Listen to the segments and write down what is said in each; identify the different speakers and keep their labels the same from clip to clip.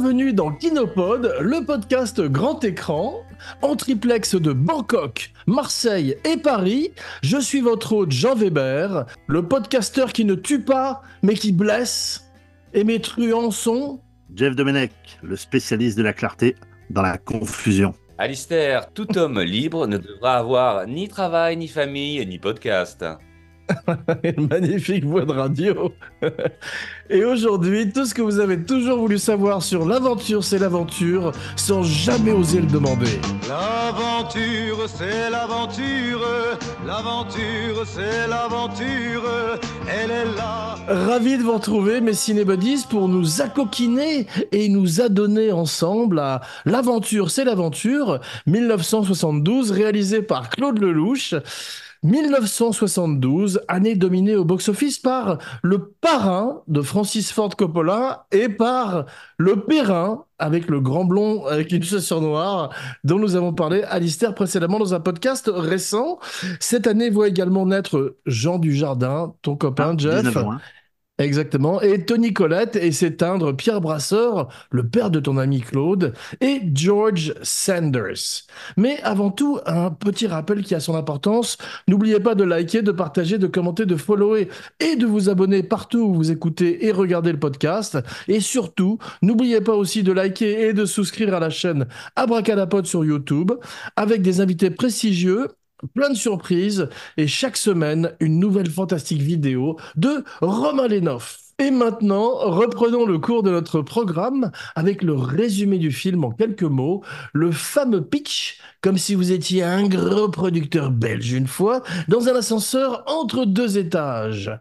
Speaker 1: bienvenue dans Kinopod, le podcast grand écran, en triplex de Bangkok, Marseille et Paris. Je suis votre hôte Jean Weber, le podcasteur qui ne tue pas, mais qui blesse. Et mes
Speaker 2: truands sont... Jeff Domenech, le spécialiste de la clarté dans la confusion.
Speaker 3: Alistair, tout homme libre ne devra avoir ni travail, ni famille, ni podcast.
Speaker 1: Une magnifique voix de radio. Et aujourd'hui, tout ce que vous avez toujours voulu savoir sur l'aventure, c'est l'aventure, sans jamais oser le demander. L'aventure, c'est l'aventure. L'aventure, c'est l'aventure. Elle est là. Ravi de vous retrouver, mes cinébuddies, pour nous accoquiner et nous adonner ensemble à L'aventure, c'est l'aventure, 1972, réalisé par Claude Lelouch. 1972, année dominée au box-office par le parrain de Francis Ford Coppola et par le Perrin avec le grand blond avec une chaussure noire dont nous avons parlé à Alistair précédemment dans un podcast récent. Cette année voit également naître Jean Dujardin, ton copain ah, Jeff. Exactement. Et Tony Collette et s'éteindre Pierre Brasseur, le père de ton ami Claude, et George Sanders. Mais avant tout, un petit rappel qui a son importance. N'oubliez pas de liker, de partager, de commenter, de follower et de vous abonner partout où vous écoutez et regardez le podcast. Et surtout, n'oubliez pas aussi de liker et de souscrire à la chaîne Abracadapod sur YouTube avec des invités prestigieux plein de surprises et chaque semaine une nouvelle fantastique vidéo de Romain Lenoff. Et maintenant, reprenons le cours de notre programme avec le résumé du film en quelques mots, le fameux pitch, comme si vous étiez un gros producteur belge une fois, dans un ascenseur entre deux étages.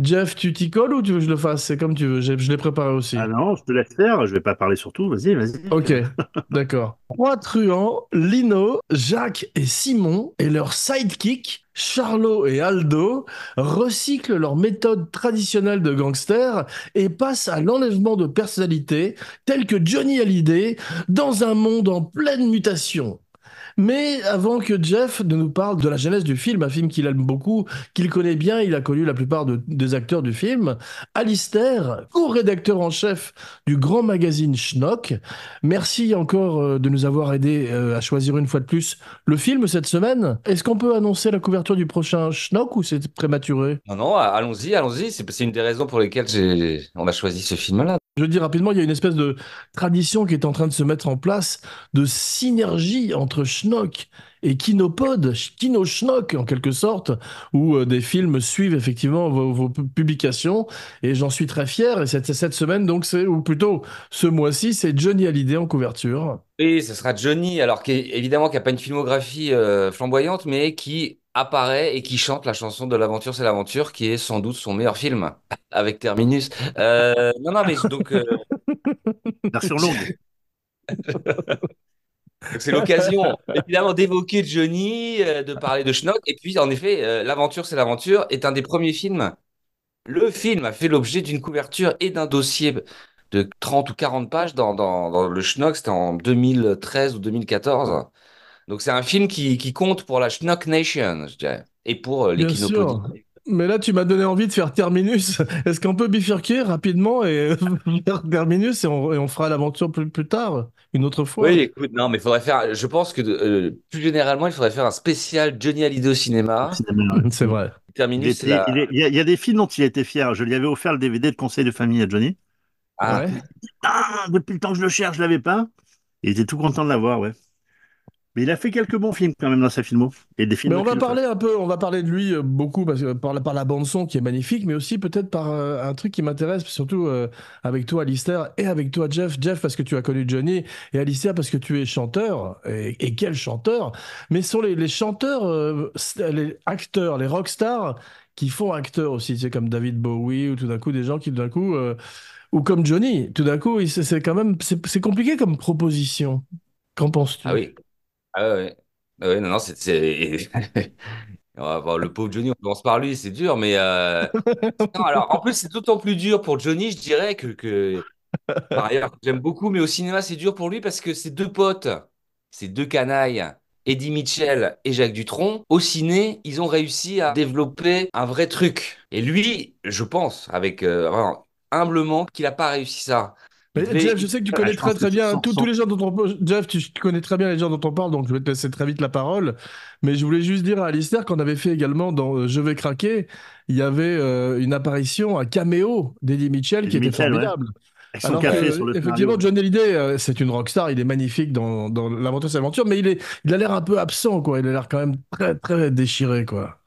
Speaker 1: Jeff, tu t'y colles ou tu veux que je le fasse C'est comme tu veux, je, l'ai préparé aussi. Ah non, je te laisse faire, je vais pas parler sur tout, vas-y, vas-y. Ok, d'accord. Trois truands, Lino, Jacques et Simon, et leur sidekick, Charlot et Aldo, recyclent leur méthode traditionnelle de gangster et passent à l'enlèvement de personnalités telles que Johnny Hallyday dans un monde en pleine mutation. Mais avant que Jeff ne nous parle de la jeunesse du film, un film qu'il aime beaucoup, qu'il connaît bien, il a connu la plupart des acteurs du film, Alistair, co-rédacteur en chef du grand magazine Schnock, merci encore euh, de nous avoir aidé euh, à choisir une fois de plus le film cette semaine. Est-ce qu'on peut annoncer la couverture du prochain Schnock ou c'est prématuré
Speaker 3: Non, non, allons-y, allons-y. C'est une des raisons pour lesquelles on a choisi ce film-là.
Speaker 1: Je dis rapidement, il y a une espèce de tradition qui est en train de se mettre en place de synergie entre Schnock et kinopod, kino en quelque sorte, où euh, des films suivent effectivement vos, publications et j'en suis très fier. Et cette, cette semaine, donc, c'est, ou plutôt ce mois-ci, c'est Johnny Hallyday en couverture.
Speaker 3: Oui, ce sera Johnny, alors qu'évidemment, qui a pas une filmographie euh, flamboyante, mais qui apparaît et qui chante la chanson de l'aventure, c'est l'aventure, qui est sans doute son meilleur film avec Terminus. Euh, non, non, mais donc. Version longue. c'est l'occasion, évidemment, d'évoquer Johnny, euh, de parler de Schnock. Et puis, en effet, euh, L'Aventure, c'est l'aventure est un des premiers films. Le film a fait l'objet d'une couverture et d'un dossier de 30 ou 40 pages dans, le Schnock. C'était en 2013 ou 2014. Donc, c'est un film qui, compte pour la Schnock Nation, et pour euh, les
Speaker 1: mais là, tu m'as donné envie de faire Terminus. Est-ce qu'on peut bifurquer rapidement et euh, faire Terminus et on, fera l'aventure plus, tard, une autre fois Oui,
Speaker 3: écoute, non, mais faudrait faire. Je pense que euh, plus généralement, il faudrait faire un spécial Johnny Hallyday au cinéma. C'est vrai. Terminus. Il,
Speaker 2: il, y a, des films dont il était fier. Je lui avais offert le DVD de Conseil de famille à Johnny. Ah ouais. Ah, depuis le temps que je le cherche, je l'avais pas. Il était tout content de l'avoir, ouais. Mais il a fait quelques bons films quand même dans sa filmo et des films. Mais on va parler
Speaker 1: un peu, on va parler de lui euh, beaucoup parce que par la, par la bande son qui est magnifique, mais aussi peut-être par euh, un truc qui m'intéresse surtout euh, avec toi, Alistair, et avec toi, Jeff. Jeff parce que tu as connu Johnny et Alistair parce que tu es chanteur et, quel chanteur. Mais sont les, chanteurs, les acteurs, les rockstars qui font acteur aussi, c'est comme David Bowie ou tout d'un coup des gens qui tout d'un coup ou comme Johnny, tout d'un coup c'est quand même c'est compliqué comme proposition. Qu'en penses-tu? Ah oui.
Speaker 3: Ah oui, ah ouais. non, non, c'est. le pauvre Johnny, on commence par lui, c'est dur, mais. Euh, alors, en plus, c'est d'autant plus dur pour Johnny, je dirais, que, par ailleurs, j'aime beaucoup, mais au cinéma, c'est dur pour lui parce que ses deux potes, ses deux canailles, Eddie Mitchell et Jacques Dutronc, au ciné, ils ont réussi à développer un vrai truc. Et lui, je pense, avec euh, humblement, qu'il n'a pas réussi ça. Jeff, je sais que tu ah, connais très très bien tous, les
Speaker 1: gens dont on Jeff, tu, connais très bien les gens dont on parle, donc je vais te laisser très vite la parole. Mais je voulais juste dire à Alistair qu'on avait fait également dans euh, Je vais craquer, il y avait euh, une apparition, un caméo d'Eddie Mitchell qui était formidable. effectivement, Hallyday, euh, c'est une rockstar, il est magnifique dans, dans l'aventure, mais il, est, il a l'air un peu absent, quoi. Il a l'air quand même très, très déchiré, quoi.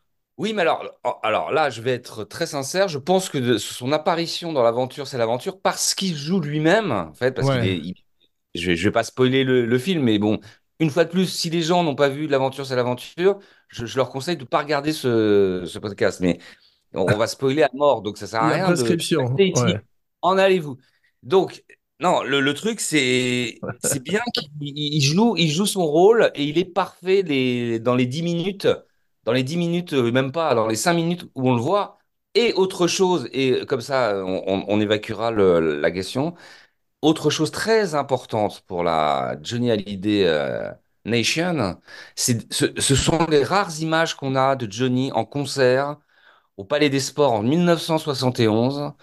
Speaker 3: Oui, mais alors, oh, alors là, je vais être très sincère. Je pense que son apparition dans l'aventure, c'est l'aventure parce qu'il joue lui-même. En fait, parce je, ne vais pas spoiler le, film, mais bon, une fois de plus, si les gens n'ont pas vu l'aventure, c'est l'aventure, je, leur conseille de ne pas regarder ce, podcast. Mais on, va spoiler à mort, donc ça sert à rien. En allez-vous. Donc, non, le, truc, c'est bien qu'il joue, il joue son rôle et il est parfait dans les 10 minutes dans les 10 minutes, euh, même pas, alors les 5 minutes où on le voit, et autre chose, et comme ça, on, évacuera la question. Autre chose très importante pour la Johnny Hallyday euh, Nation, ce, ce sont les rares images qu'on a de Johnny en concert au Palais des Sports en 1971,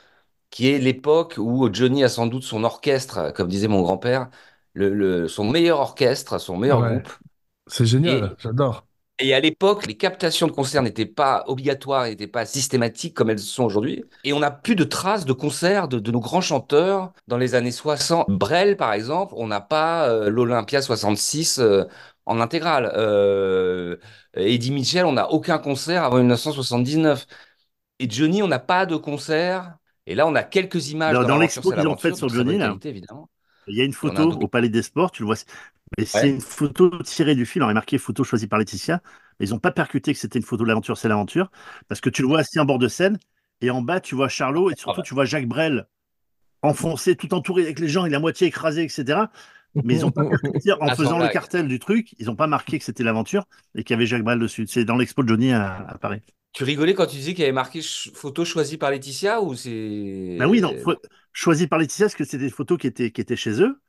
Speaker 3: qui est l'époque où Johnny a sans doute son orchestre, comme disait mon grand-père, son meilleur orchestre, son meilleur groupe.
Speaker 1: C'est génial, j'adore.
Speaker 3: Et à l'époque, les captations de concerts n'étaient pas obligatoires, n'étaient pas systématiques comme elles sont aujourd'hui. Et on n'a plus de traces de concerts de, nos grands chanteurs dans les années 60. Brel, par exemple, on n'a pas euh, l'Olympia 66 euh, en intégrale. Euh, Eddie Mitchell, on n'a aucun concert avant 1979. Et Johnny, on n'a pas de concert. Et là, on a quelques images. Dans, dans l'expo qu'ils ont faite sur Johnny, là. évidemment. Il y
Speaker 2: a une photo au Palais des Sports, tu le vois. Mais c'est une photo tirée du fil on a est marqué photo choisie par Laetitia. Mais ils n'ont pas percuté que c'était une photo de l'aventure, c'est l'aventure. Parce que tu le vois assis en bord de scène. Et en bas, tu vois Charlot. Et surtout, tu vois Jacques Brel enfoncé, tout entouré avec les gens. Il est à moitié écrasé, etc. Mais ils n'ont pas percuté, en ah, faisant le cartel du truc, ils n'ont pas marqué que c'était l'aventure et qu'il y avait Jacques Brel dessus. C'est dans l'expo de Johnny à Paris.
Speaker 3: Tu rigolais quand tu disais qu'il y avait marqué photo choisie par Laetitia ou c'est. Ben oui, non, euh.
Speaker 2: choisie par Laetitia parce que c'était des photos qui étaient, qui étaient chez eux.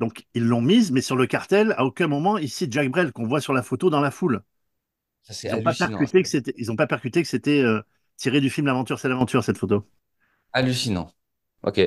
Speaker 2: Donc ils l'ont mise, mais sur le cartel, à aucun moment, ici Jack Brel qu'on voit sur la photo dans la foule. Ça, ils n'ont pas percuté hein. que c'était, ils ont pas percuté que c'était euh, tiré du film L'aventure, c'est l'aventure cette photo. Hallucinant. Ok.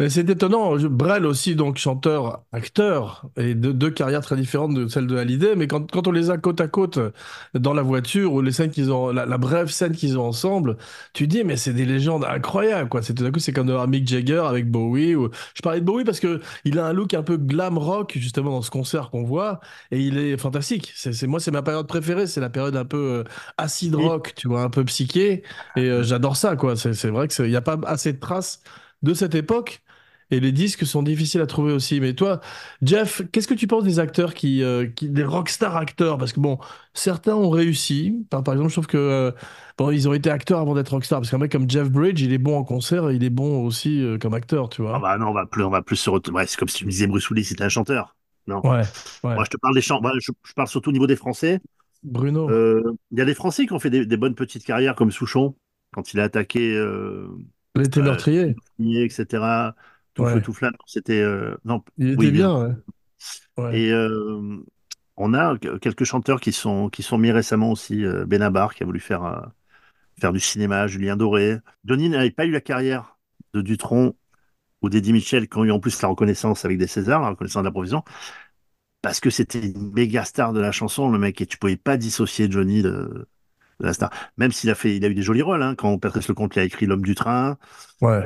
Speaker 1: Mais c'est étonnant. Brel aussi, donc chanteur, acteur, et deux, deux carrières très différentes de celle de Hallyday. Mais quand, quand, on les a côte à côte euh, dans la voiture ou les scènes qu'ils ont, la, brève scène qu'ils ont ensemble, tu dis mais c'est des légendes incroyables quoi. C'est tout à coup c'est comme de Mick Jagger avec Bowie. Ou... Je parlais de Bowie parce que il a un look un peu glam rock justement dans ce concert qu'on voit et il est fantastique. C'est moi c'est ma période préférée. C'est la période un peu euh, acid rock, tu vois, un peu psyché. Et euh, j'adore ça quoi. C'est vrai que il n'y a pas assez de traces de cette époque et les disques sont difficiles à trouver aussi. Mais toi, Jeff, qu'est-ce que tu penses des acteurs qui, euh, des rockstar acteurs Parce que bon, certains ont réussi. Par, exemple, je trouve que euh, bon, ils ont été acteurs avant d'être rockstar. Parce qu'un mec comme Jeff Bridge, il est bon en concert, et il est bon aussi euh, comme acteur, tu vois. Ah bah
Speaker 2: non, on va plus, on va plus se ouais, c'est comme si tu me disais Bruce Willis, c'était un chanteur. Non. Ouais, Moi, je te parle des Je, parle surtout au niveau des Français. Bruno. Il y a des Français qui ont fait des, bonnes petites carrières comme Souchon quand il a attaqué. Les ténortriers. Euh, etc. C'était euh, non, il bien. Et euh, on a quelques chanteurs qui sont qui sont mis récemment aussi. Euh, Benabar qui a voulu faire faire du cinéma, Julien Doré. Johnny n'avait pas eu la carrière de Dutron ou d'Eddie Michel qui ont eu en plus la reconnaissance avec des Césars, la reconnaissance de la provision, parce que c'était une méga star de la chanson, le mec, et tu pouvais pas dissocier Johnny de, la star. Même s'il a fait, il a eu des jolis rôles, hein, quand Patrice Lecomte il a écrit L'homme du train, ouais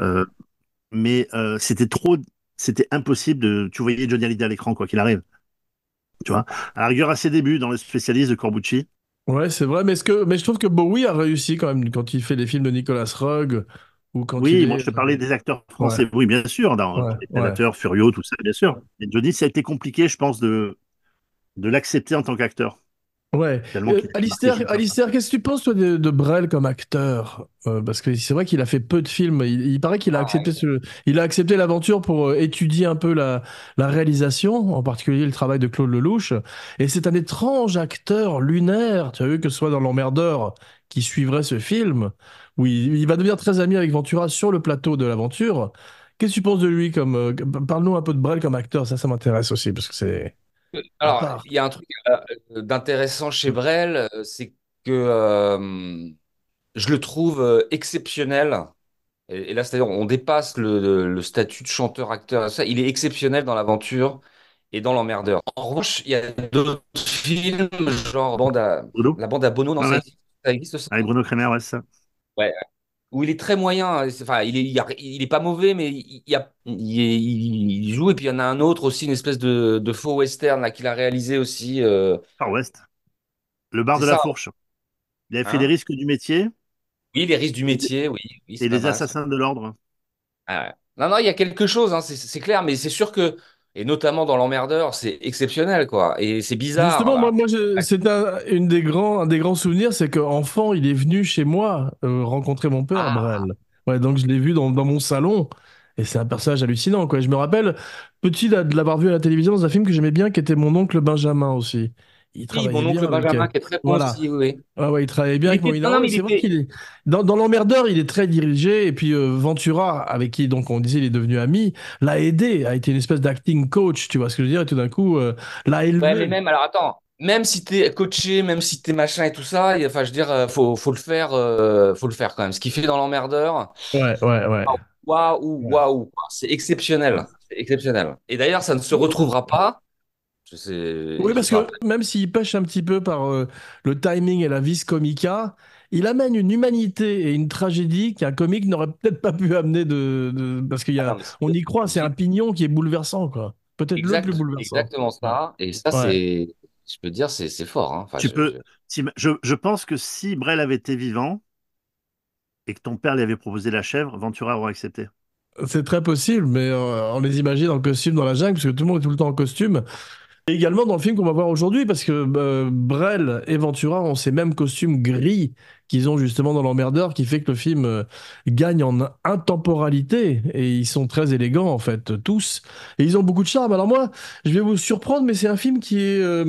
Speaker 2: mais euh, c'était trop, c'était impossible de. Tu voyais Johnny Hallyday à l'écran, quoi qu'il arrive. Tu vois À la rigueur, à ses débuts, dans le spécialiste de Corbucci.
Speaker 1: Ouais, c'est vrai, mais, -ce que, mais je trouve que Bowie a réussi quand même quand il fait les films de Nicolas Rugg. Ou quand oui, moi je te parlais des acteurs français.
Speaker 2: Oui, bien sûr, dans les Furieux, tout ça, bien sûr. Et Johnny, ça a été compliqué, je pense, de, de l'accepter en tant qu'acteur.
Speaker 1: Ouais. Alister, euh, Alistair, qu'est-ce que tu penses toi de, Brel comme acteur euh, Parce que c'est vrai qu'il a fait peu de films. Il, paraît qu'il a, ah, accepté ce, il a accepté l'aventure pour euh, étudier un peu la, réalisation, en particulier le travail de Claude Lelouch. Et c'est un étrange acteur lunaire, tu as vu, que ce soit dans L'Emmerdeur, qui suivrait ce film, où il, va devenir très ami avec Ventura sur le plateau de l'aventure. Qu'est-ce que tu penses de lui comme, Parle-nous un peu de Brel comme acteur, ça, ça m'intéresse aussi, parce que c'est...
Speaker 3: Alors, il y a un truc euh, d'intéressant chez Brel, euh, c'est que euh, je le trouve exceptionnel. Et, là, c'est-à-dire, on dépasse le, statut de chanteur-acteur. Ça, il est exceptionnel dans l'aventure et dans l'emmerdeur. En revanche, il y a d'autres films, genre bande à, la bande à Bono dans Ça existe Avec Bruno ouais, ça. Ouais, où il est très moyen. Hein, enfin, il n'est pas mauvais, mais il, joue. Et puis il y en a un autre aussi, une espèce de, faux western qu'il a réalisé aussi. Euh, Far West. Le bar de la fourche.
Speaker 2: Il a fait hein les risques du métier.
Speaker 3: Oui, les risques du métier, oui. et les assassins de l'ordre. Ah Non, non, il y a quelque chose, hein, c'est clair, mais c'est sûr que et notamment dans l'emmerdeur, c'est exceptionnel, quoi. Et c'est bizarre. Justement, moi,
Speaker 1: c'est un, une des grands, des grands souvenirs, c'est qu'enfant, il est venu chez moi euh, rencontrer mon père, ah. Brel. Ouais, donc je l'ai vu dans, dans, mon salon. Et c'est un personnage hallucinant, quoi. Je me rappelle, petit, de l'avoir vu à la télévision dans un film que j'aimais bien, qui était Mon oncle Benjamin aussi. Il travaillait oui, mon oncle Benjamin euh, qui est très bon voilà. aussi, oui. Ah ouais, il travaille bien avec C'est vrai qu'il est... Dans, l'emmerdeur, il est très dirigé. Et puis euh, Ventura, avec qui donc on disait il est devenu ami, l'a aidé, a été une espèce d'acting coach, tu vois ce que je veux dire. Et tout d'un coup, euh, l'a élevé. même,
Speaker 3: alors attends, même si tu es coaché, même si tu es machin et tout ça, enfin, je veux dire, faut, faut le faire, faut le faire quand même. Ce qu'il fait dans l'emmerdeur.
Speaker 1: Ouais, ouais, ouais.
Speaker 3: Waouh, waouh, c'est exceptionnel, exceptionnel. Et d'ailleurs, ça ne se retrouvera pas oui, parce que
Speaker 1: même s'il pêche un petit peu par euh, le timing et la vis comica, il amène une humanité et une tragédie qu'un comique n'aurait peut-être pas pu amener de, parce qu'il y a, ah on y croit, c'est un pignon qui est bouleversant quoi. Peut-être le plus
Speaker 3: bouleversant. Exactement ça. Et ça c'est,
Speaker 2: je peux dire, c'est fort. Hein. tu je, peux. Je... je, pense que si Brel avait été vivant et que ton père lui avait proposé la chèvre, Ventura aurait accepté.
Speaker 1: C'est très possible, mais euh, on les imagine en costume dans la jungle, parce que tout le monde est tout le temps en costume également dans le film qu'on va voir aujourd'hui, parce que bah, Brel et Ventura ont ces mêmes costumes gris qu'ils ont justement dans l'emmerdeur, qui fait que le film euh, gagne en intemporalité. Et ils sont très élégants, en fait, tous. Et ils ont beaucoup de charme. Alors moi, je vais vous surprendre, mais c'est un film qui est euh,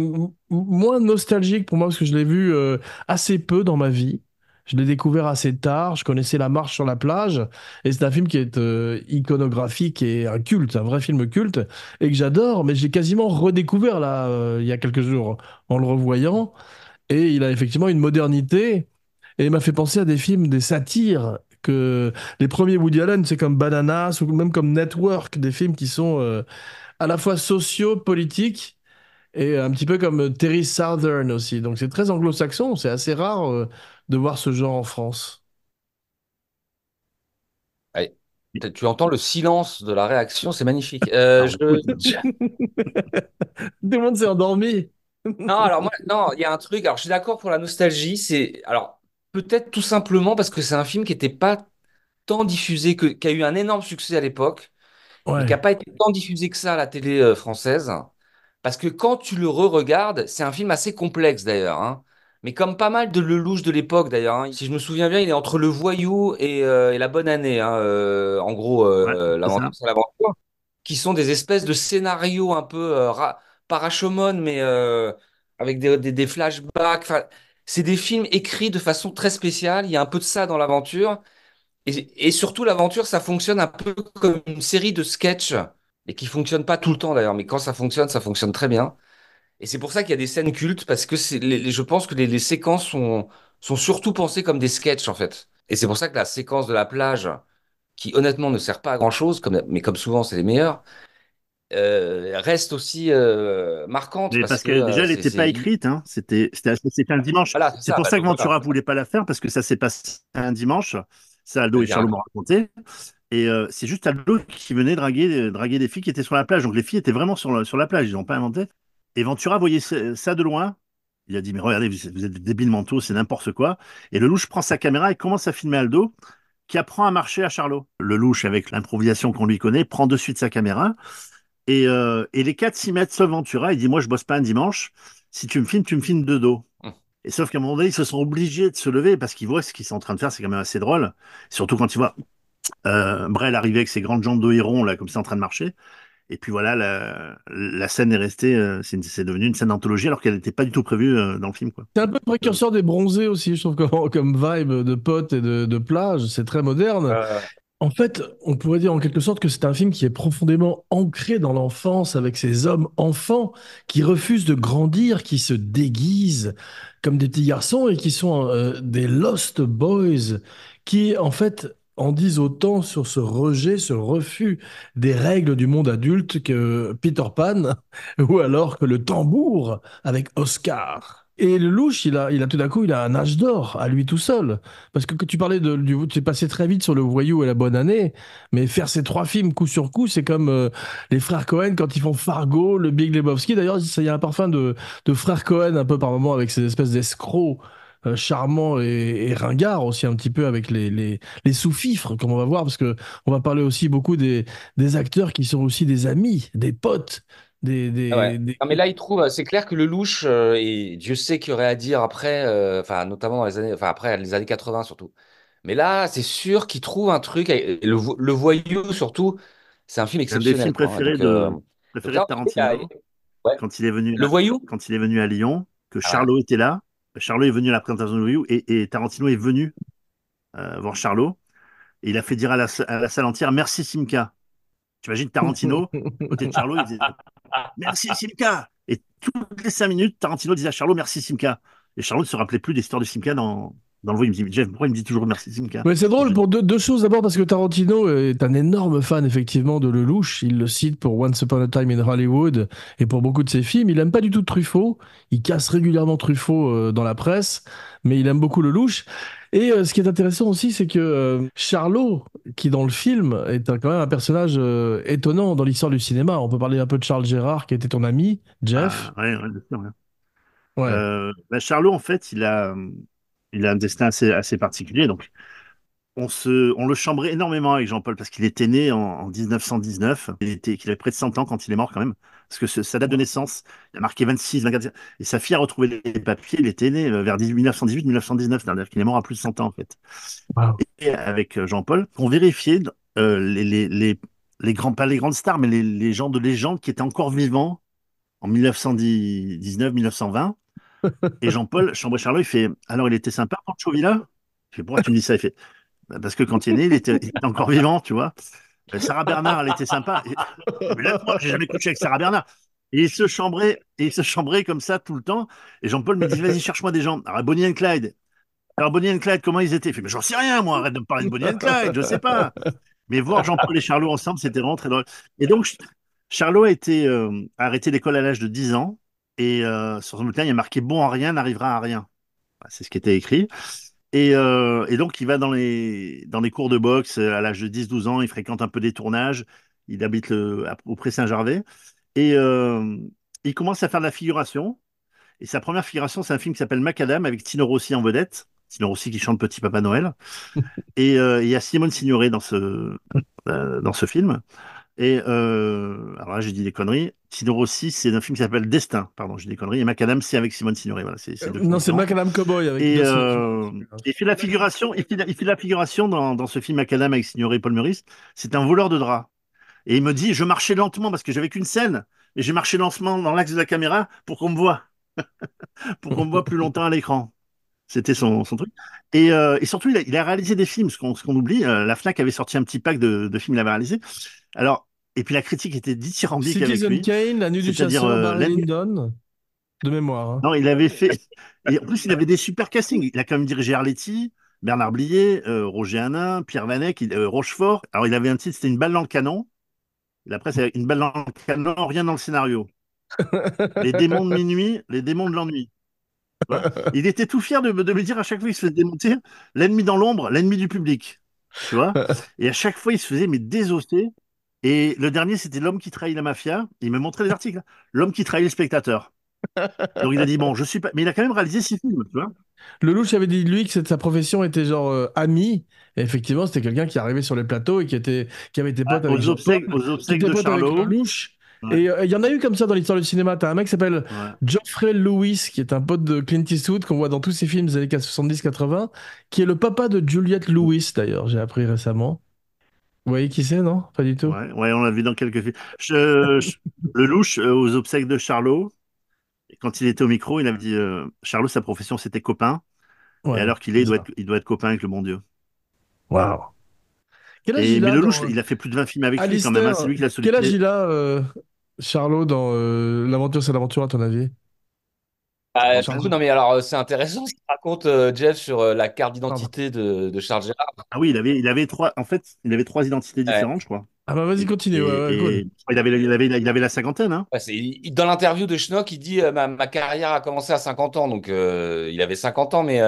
Speaker 1: moins nostalgique pour moi, parce que je l'ai vu euh, assez peu dans ma vie. Je l'ai découvert assez tard. Je connaissais La Marche sur la plage. Et c'est un film qui est euh, iconographique et un culte, un vrai film culte, et que j'adore. Mais j'ai quasiment redécouvert là, euh, il y a quelques jours, en le revoyant. Et il a effectivement une modernité. Et il m'a fait penser à des films, des satires que les premiers Woody Allen, c'est comme Bananas ou même comme Network, des films qui sont euh, à la fois sociaux, politiques et un petit peu comme Terry Southern aussi. Donc c'est très anglo-saxon, c'est assez rare de voir ce genre en France.
Speaker 3: Tu entends le silence de la réaction, c'est magnifique. Euh, ah, je... monde s'est endormi. non, alors moi, non, il y a un truc. Alors, je suis d'accord pour la nostalgie. C'est alors peut-être tout simplement parce que c'est un film qui n'était pas tant diffusé que qui a eu un énorme succès à l'époque, qui n'a pas été tant diffusé que ça à la télé euh, française. Parce que quand tu le re-regardes, c'est un film assez complexe d'ailleurs. Hein mais comme pas mal de Lelouch de l'époque d'ailleurs. Hein. Si je me souviens bien, il est entre le voyou et, euh, la bonne année, hein, euh, en gros, euh, l'aventure qui sont des espèces de scénarios un peu parachomone, mais avec des, flashbacks. C'est des films écrits de façon très spéciale. Il y a un peu de ça dans l'aventure. Et, et, surtout, l'aventure, ça fonctionne un peu comme une série de sketchs, et qui fonctionne pas tout le temps d'ailleurs, mais quand ça fonctionne, ça fonctionne très bien. Et c'est pour ça qu'il y a des scènes cultes, parce que je pense que les, séquences sont, sont surtout pensées comme des sketchs, en fait. Et c'est pour ça que la séquence de la plage, qui honnêtement ne sert pas à grand-chose, comme, mais comme souvent c'est les meilleurs, euh, reste aussi euh, marquante. Parce, que, euh, déjà, elle n'était pas écrite.
Speaker 2: Hein. C'était un dimanche. c'est pour ça que Ventura ne voulait pas la faire, parce que ça s'est passé un dimanche. Ça, Aldo et Charlot m'ont raconté. Et c'est juste Aldo qui venait draguer, draguer des filles qui étaient sur la plage. Donc les filles étaient vraiment sur sur la plage, ils n'ont pas inventé. Et Ventura voyait ça de loin. Il a dit, mais regardez, vous êtes des débiles c'est n'importe quoi. Et le louche prend sa caméra et commence à filmer Aldo, qui apprend à marcher à Charlot. Le louche, avec l'improvisation qu'on lui connaît, prend de suite sa caméra. Et, euh, les quatre s'y mettent, sauf Ventura. Il dit, moi, je bosse pas un dimanche. Si tu me filmes, tu me filmes de dos. Hmm. Et sauf qu'à un moment donné, ils se sont obligés de se lever parce qu'ils voient ce qu'ils sont en train de faire, c'est quand même assez drôle. Surtout quand tu vois euh, Brel arriver avec ses grandes jambes de héron, là, comme ça, en train de marcher. Et puis voilà, la, scène est restée, euh, c'est devenu une scène d'anthologie alors qu'elle n'était pas du tout prévue euh, dans le film.
Speaker 1: C'est un peu précurseur des bronzés aussi, je trouve, comme, vibe de potes et de, plage. C'est très moderne. En fait, on pourrait dire en quelque sorte que c'est un film qui est profondément ancré dans l'enfance avec ces hommes enfants qui refusent de grandir, qui se déguisent comme des petits garçons et qui sont euh, des lost boys qui, en fait, en disent autant sur ce rejet, ce refus des règles du monde adulte que Peter Pan ou alors que le tambour avec Oscar. Et le louche, il a, tout d'un coup, il a un âge d'or à lui tout seul. Parce que, tu parlais de, du, tu es passé très vite sur le voyou et la bonne année, mais faire ces trois films coup sur coup, c'est comme euh, les frères Cohen quand ils font Fargo, le Big Lebowski. D'ailleurs, il y a un parfum de, de frères Cohen un peu par moment avec ces espèces d'escrocs euh, charmant et, ringard aussi un petit peu avec les, les, sous-fifres, comme on va voir, parce que on va parler aussi beaucoup des, des acteurs qui sont aussi des amis, des potes. Des,
Speaker 3: ah mais là, il trouve, c'est clair que le louche, euh, et Dieu sait qu'il y aurait à dire après, euh, enfin, notamment dans les années, enfin, après les années 80 surtout. Mais là, c'est sûr qu'il trouve un truc, le, voyou surtout, c'est un film exceptionnel. C'est un des films hein, préférés de, préféré de Tarantino.
Speaker 2: Quand il est venu, le voyou. Quand il est venu à Lyon, que ah Charlot était là, Charlot est venu à la présentation de Wii et, Tarantino est venu euh, voir Charlot. Et il a fait dire à la, à salle entière Merci Simca. Tu imagines Tarantino, côté de Charlot, il disait Merci Simca. Et toutes les cinq minutes, Tarantino disait à Charlot Merci Simca. Et Charlot ne se rappelait plus des histoires de Simca dans, dans le il me dit, Jeff, pourquoi il me dit toujours merci Zinka ?» Mais c'est
Speaker 1: drôle pour deux, deux choses. D'abord, parce que Tarantino est un énorme fan, effectivement, de Lelouch. Il le cite pour Once Upon a Time in Hollywood et pour beaucoup de ses films. Il n'aime pas du tout Truffaut. Il casse régulièrement Truffaut euh, dans la presse, mais il aime beaucoup Lelouch. Et euh, ce qui est intéressant aussi, c'est que euh, Charlot, qui dans le film est quand même un personnage étonnant dans l'histoire du cinéma. On peut parler un peu de Charles Gérard, qui était ton ami, Jeff.
Speaker 2: Ah, ouais, ouais, bah, Charlot, en fait, il a, il a un destin assez, particulier. Donc, on, se, on le chambrait énormément avec Jean-Paul parce qu'il était né en, 1919. Il était, qu'il avait près de 100 ans quand il est mort quand même. Parce que sa date de naissance, il a marqué 26, Et sa fille a retrouvé les papiers. Il était né euh, vers 1918-1919. qu'il est mort à plus de 100 ans en fait. Et avec euh, Jean-Paul, on vérifiait euh, les, les, les, grands, pas les grandes stars, mais les, les gens de légende qui étaient encore vivants en 1919-1920 et Jean-Paul Chambray-Charlot, il fait Alors, il était sympa, Pancho Villa Je fais Pourquoi tu me dis ça Il fait bah, Parce que quand il est né, il était, encore vivant, tu vois. Euh, Sarah Bernard, elle était sympa. Mais là, moi, j'ai jamais couché avec Sarah Bernard. Et il se chambrait, se comme ça tout le temps. Et Jean-Paul me dit Vas-y, cherche-moi des gens. Alors, Bonnie and Clyde. Alors, Bonnie and Clyde, comment ils étaient Il fait Mais j'en sais rien, moi, arrête de me parler de Bonnie Clyde, je sais pas. Mais voir Jean-Paul et Charlot ensemble, c'était vraiment très drôle. Et donc, Charlot a été euh, a arrêté l'école à l'âge de 10 ans. Et euh, sur son bouquin, il y a marqué Bon à rien n'arrivera à rien. Bah, c'est ce qui était écrit. Euh, et, donc, il va dans les, dans les cours de boxe euh, à l'âge de 10-12 ans. Il fréquente un peu des tournages. Il habite au près saint gervais Et il commence à faire de la figuration. Et sa première figuration, c'est un film qui s'appelle Macadam avec Tino Rossi en vedette. Tino Rossi qui chante Petit Papa Noël. et il y a Simone Signoret dans ce, dans ce film. Et euh, alors là, j'ai dit des conneries. Sinorossi, aussi, c'est un film qui s'appelle Destin. Pardon, j'ai des conneries. Et Macadam, c'est avec Simone Signoret. Euh, non, c'est Macadam Cowboy. Euh, et il fait la figuration. Il fait, la, figuration dans, dans, ce film Macadam avec Signoret et Paul Meurice. C'est un voleur de draps. Et il me dit, je marchais lentement parce que j'avais qu'une scène, et j'ai marché lentement dans l'axe de la caméra pour qu'on me voit, pour qu'on me voit plus longtemps à l'écran. C'était son, son, truc. Et, et surtout, il a, réalisé des films, ce qu'on oublie. la FNAC avait sorti un petit pack de, de films qu'il avait réalisé. Alors, et puis la critique était dithyrambique Citizen avec lui. Kane, la nuit du chasseur, euh, de mémoire. Hein. Non, il avait fait. en plus, il avait des super castings. Il a quand même dirigé Arletty, Bernard Blier, euh, Roger Hanin, Pierre Vanek, euh, Rochefort. Alors, il avait un titre, c'était Une balle dans le canon. La presse avait une balle dans le canon, rien dans le scénario. les démons de minuit, les démons de l'ennui. Il était tout fier de, me dire à chaque fois qu'il se faisait démonter l'ennemi dans l'ombre, l'ennemi du public. Tu vois Et à chaque fois, il se faisait mais désosser. Et le dernier, c'était L'homme qui trahit la mafia. Il me montrait des articles. Hein. L'homme qui trahit les spectateurs. Donc il a dit
Speaker 1: bon, je suis pas. Mais il a quand même réalisé six films, tu vois. Le Louche avait dit lui que sa profession était genre euh, ami. Et effectivement, c'était quelqu'un qui arrivait sur les plateaux et qui, était, qui avait été pote ah, avec aux obsèques, de Et euh, il y en a eu comme ça dans l'histoire du cinéma. T'as un mec qui s'appelle Geoffrey Lewis, qui est un pote de Clint Eastwood qu'on voit dans tous ses films des années 70-80, qui est le papa de Juliette Lewis d'ailleurs, j'ai appris récemment. Vous voyez qui c'est, non Pas du tout.
Speaker 2: Ouais, on l'a vu dans quelques films. le louche euh, aux obsèques de Charlot. quand il était au micro, il avait dit euh, Charlot, sa profession, c'était copain. et alors qu'il est, il doit, être, copain avec le bon Dieu. Waouh. mais le louche, euh, il a fait plus de 20 films avec lui quand même. Hein. Quel âge il
Speaker 1: a, Charlot, dans L'aventure, c'est l'aventure, à ton avis
Speaker 3: ah, non, mais alors, euh, c'est intéressant ce qu'il raconte euh, Jeff sur euh, la carte d'identité de, Charles Gérard.
Speaker 2: Ah oui, il avait, il avait trois, en fait, il avait trois identités différentes, je crois. Ah bah
Speaker 3: vas-y, continue. il, avait,
Speaker 2: il, avait, il, avait, la cinquantaine. Hein.
Speaker 3: dans l'interview de Schnock, il dit ma, ma, carrière a commencé à 50 ans, donc il avait 50 ans, mais,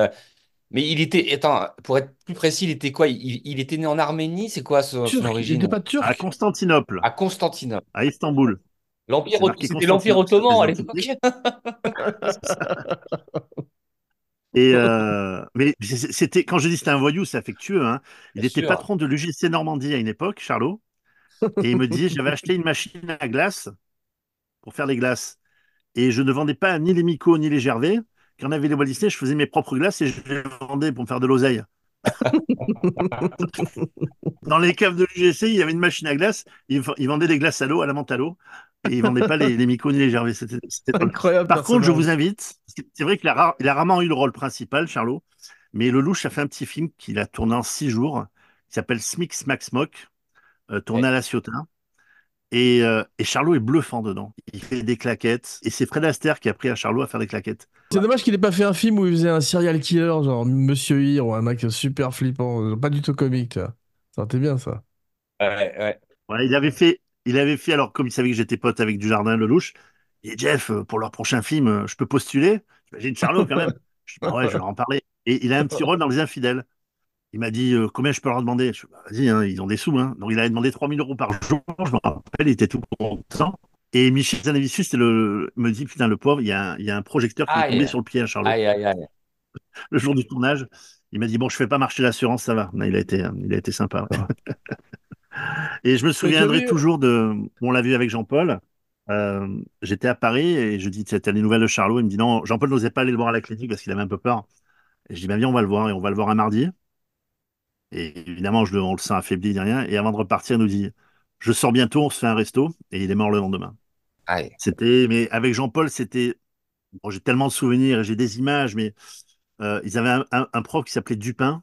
Speaker 3: mais il était. pour être plus précis, il était quoi il, était né en Arménie, c'est quoi son, son origine Il n'était pas turc. À Constantinople. À Constantinople. À Istanbul. L'Empire c'était l'Empire ottoman à l'époque.
Speaker 2: Euh, mais c'était quand je dis c'était un voyou, c'est affectueux. Hein. Il était patron de l'UGC Normandie à une époque, Charlot. Et il me dit j'avais acheté une machine à glace pour faire les glaces. Et je ne vendais pas ni les Mico ni les Gervais. Quand on avait les Walt je faisais mes propres glaces et je les vendais pour me faire de l'oseille. Dans les caves de l'UGC, il y avait une machine à glace. il vendait des glaces à l'eau, à la menthe à l'eau et ils pas les, les ni les gervais. C'était incroyable. Par contre, je vous invite. C'est vrai qu'il a, il a rarement eu le rôle principal, Charlot, mais Lelouch a fait un petit film qu'il a tourné en six jours, qui s'appelle Smix Max Mock, euh, tourné à la Ciotat. Euh, et, Charlot est bluffant dedans. Il fait des claquettes. Et c'est Fred Astaire qui a appris à Charlot à faire des claquettes.
Speaker 1: C'est dommage qu'il n'ait pas fait un film où il faisait un serial killer, genre Monsieur Hir ou un mec super flippant, euh, pas du tout comique. Ça aurait bien ça.
Speaker 2: ouais. ouais il avait fait il avait fait, alors comme il savait que j'étais pote avec jardin, Lelouch, il dit Jeff, euh, pour leur prochain film, euh, je peux postuler J'imagine Charlot quand même. je dis, bah ouais, je vais leur en parler. Et il a un petit rôle dans Les Infidèles. Il m'a dit euh, combien je peux leur demander Je bah, Vas-y, hein, ils ont des sous. Hein. Donc il avait demandé 3000 euros par jour, je me rappelle, il était tout content. Et Michel Zanavicius le... me dit Putain, le pauvre, il y, a un, il y a un projecteur qui est tombé sur le pied à Charlot. Aïe, aïe, le jour du tournage, il m'a dit Bon, je fais pas marcher l'assurance, ça va. il, a été, il a été sympa. Et je me souviendrai toujours de. On l'a vu avec Jean-Paul. Euh, j'étais à Paris et je dis C'était des nouvelles de Charlot. Il me dit Non, Jean-Paul n'osait pas aller le voir à la clinique parce qu'il avait un peu peur. Et je dis bah, Viens, on va le voir. Et on va le voir un mardi. Et évidemment, je on le sent affaibli, a rien. Et avant de repartir, il nous dit Je sors bientôt, on se fait un resto. Et il est mort le lendemain. C'était. Mais avec Jean-Paul, c'était. Bon, j'ai tellement de souvenirs et j'ai des images, mais euh, ils avaient un, un, un prof qui s'appelait Dupin,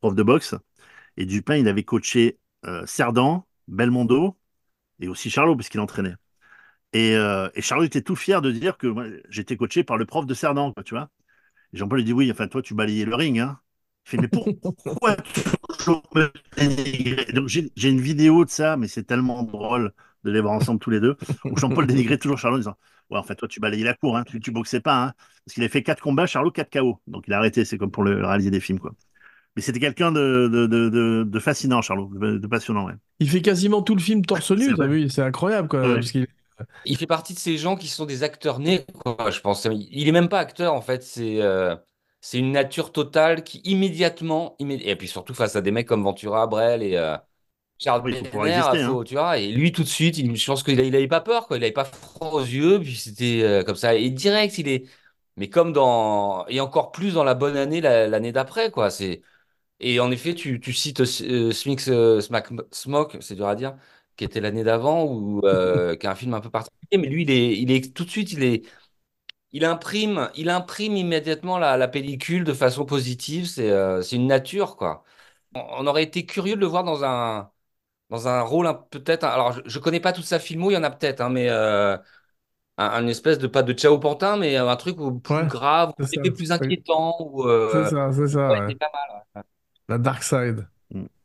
Speaker 2: prof de boxe. Et Dupin, il avait coaché euh, Cerdan, Belmondo et aussi Charlot, puisqu'il entraînait. Euh, et, Charlot était tout fier de dire que j'étais coaché par le prof de Cerdan, quoi, tu vois. Jean-Paul lui dit Oui, enfin, toi, tu balayais le ring. Hein. Il fait Mais pourquoi Donc, j'ai une vidéo de ça, mais c'est tellement drôle de les voir ensemble tous les deux, où Jean-Paul dénigrait toujours Charlot en disant Ouais, en fait, toi, tu balayais la cour, hein, tu, tu boxais pas. Hein. Parce qu'il a fait quatre combats, Charlot quatre KO. Donc, il a arrêté, c'est comme pour le, réaliser des films. quoi. Mais c'était quelqu'un de, de, de, fascinant, Charlot, de, passionnant. Ouais.
Speaker 1: Il fait quasiment tout le film torse nu, t'as vu C'est incroyable, quoi.
Speaker 3: il... fait partie de ces gens qui sont des acteurs nés, quoi, je pense. Il est même pas acteur, en fait. C'est euh, c'est une nature totale qui immédiatement, et puis surtout face à des mecs comme Ventura, Brel et euh, Charles oui, hein. tu vois. Et lui, tout de suite, il, je pense qu'il n'avait pas peur, quoi. Il n'avait pas froid aux yeux, puis c'était euh, comme ça. Et direct, il est. Mais comme dans. Et encore plus dans la bonne année, l'année d'après, quoi. C'est et en effet, tu, cites euh, Smix, euh, euh, Smack, Smoke, c'est dur à dire, qui était l'année d'avant, ou euh, qui a un film un peu particulier, mais lui, il est, il est tout de suite, il est, il imprime, il imprime immédiatement la, pellicule de façon positive. C'est, c'est une nature, quoi. On, aurait été curieux de le voir dans un, dans un rôle peut-être. Alors, je, ne connais pas toute sa filmo, il y en a peut-être, hein, mais un, espèce de pas de Ciao Pantin, mais un truc plus grave, plus inquiétant. ou c'est ça, c'est ça. C'est pas mal.
Speaker 1: La Dark Side.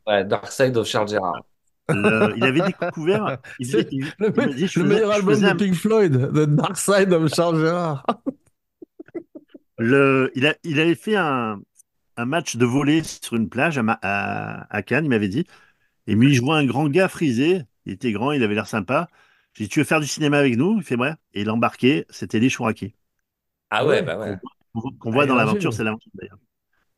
Speaker 3: Ouais, Dark Side of Charles Gérard. il avait découvert. Il, le, meilleur album de Pink
Speaker 1: Floyd, The Dark Side of Charles Gérard.
Speaker 2: il, avait fait un, match de volley sur une plage à, Cannes, il m'avait dit. Et puis, je vois un grand gars frisé. Il était grand, il avait l'air sympa. J'ai dit, tu veux faire du cinéma avec nous Il fait, ouais. Et l'embarqué, c'était les Chouraki. Ah ouais, bah ouais. Qu'on voit, ah, dans l'aventure, c'est l'aventure d'ailleurs.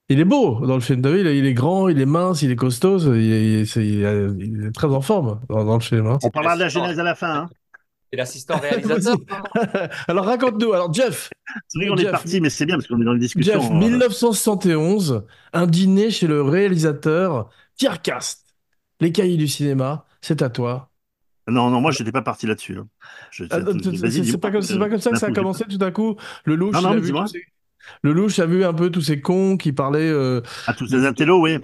Speaker 1: Il est beau dans le film. Il est, il est grand, il est mince, il est costaud, il est, très en forme dans, le film. Hein. On parlera de la genèse à la fin. Hein. Et l'assistant réalisateur. Alors raconte-nous. Alors Jeff. C'est vrai qu'on
Speaker 2: est parti, mais c'est bien parce qu'on est dans une discussion. Jeff,
Speaker 1: 1971, hein. un dîner chez le réalisateur Pierre Cast. Les cahiers du cinéma, c'est à toi. Non, non, moi je n'étais pas parti là-dessus. c'est pas, comme ça que ça a commencé tout à coup. Le loup, non, non, dis-moi. Le Lelouch a vu un peu tous ces cons qui parlaient. Euh, à tous ces intellos, oui.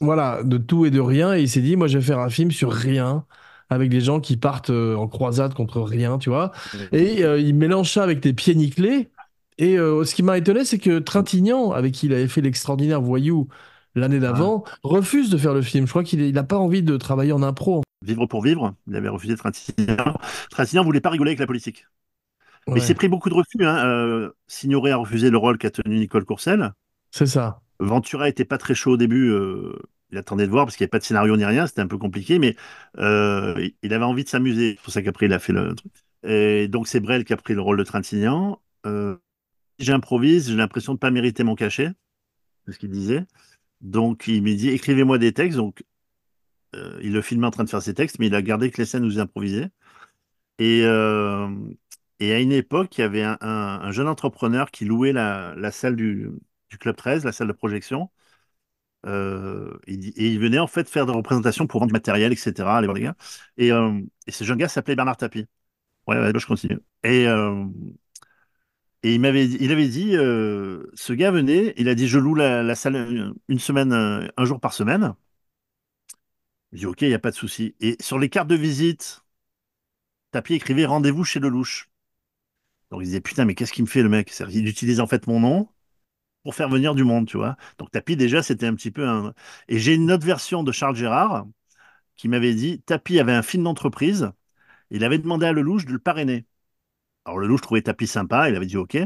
Speaker 1: Voilà, de tout et de rien. Et il s'est dit, moi, je vais faire un film sur rien, avec des gens qui partent euh, en croisade contre rien, tu vois. Et euh, il mélange avec des pieds nickelés. Et ce qui m'a étonné, c'est que Trintignant, avec qui il avait fait l'extraordinaire voyou l'année ah. d'avant, refuse de faire le film. Je crois qu'il n'a pas envie de travailler en impro. Vivre pour vivre, il avait refusé Trintignant.
Speaker 2: Trintignant voulait pas rigoler avec la politique. Mais il c'est pris beaucoup de refus. Hein. Euh, Signoret a refusé le rôle qu'a tenu Nicole Courcel. C'est ça. Ventura était pas très chaud au début. Euh, il attendait de voir parce qu'il n'y avait pas de scénario ni rien. C'était un peu compliqué, mais euh, il avait envie de s'amuser. C'est pour ça qu'après, il a fait le truc. Et donc, c'est Brel qui a pris le rôle de Trintignant. J'improvise, j'ai l'impression de ne pas mériter mon cachet. C'est ce qu'il disait. Donc, il me dit écrivez-moi des textes. Donc, il le filmait en train de faire ses textes, mais il a gardé que les scènes nous improvisaient. Et et à une époque, il y avait un, jeune entrepreneur qui louait la, salle du, Club 13, la salle de projection. Euh, et, il venait en fait faire des représentations pour vendre du matériel, etc. Allez voir les gars. Euh, et, ce jeune gars s'appelait Bernard Tapie. Ouais, je continue. Et, euh, il, m'avait, il avait dit ce gars venait, il a dit Je loue la, salle une semaine, un jour par semaine. Je dis Ok, il n'y a pas de souci. Et sur les cartes de visite, Tapie écrivait Rendez-vous chez Lelouch. Donc il disait putain, mais qu'est-ce qu'il me fait le mec Il utilise en fait mon nom pour faire venir du monde, tu vois. Donc Tapi déjà c'était un petit peu un. Et j'ai une autre version de Charles Gérard qui m'avait dit Tapi avait un film d'entreprise, il avait demandé à Lelouch de le parrainer. Alors Lelouch trouvait Tapi sympa, il avait dit ok.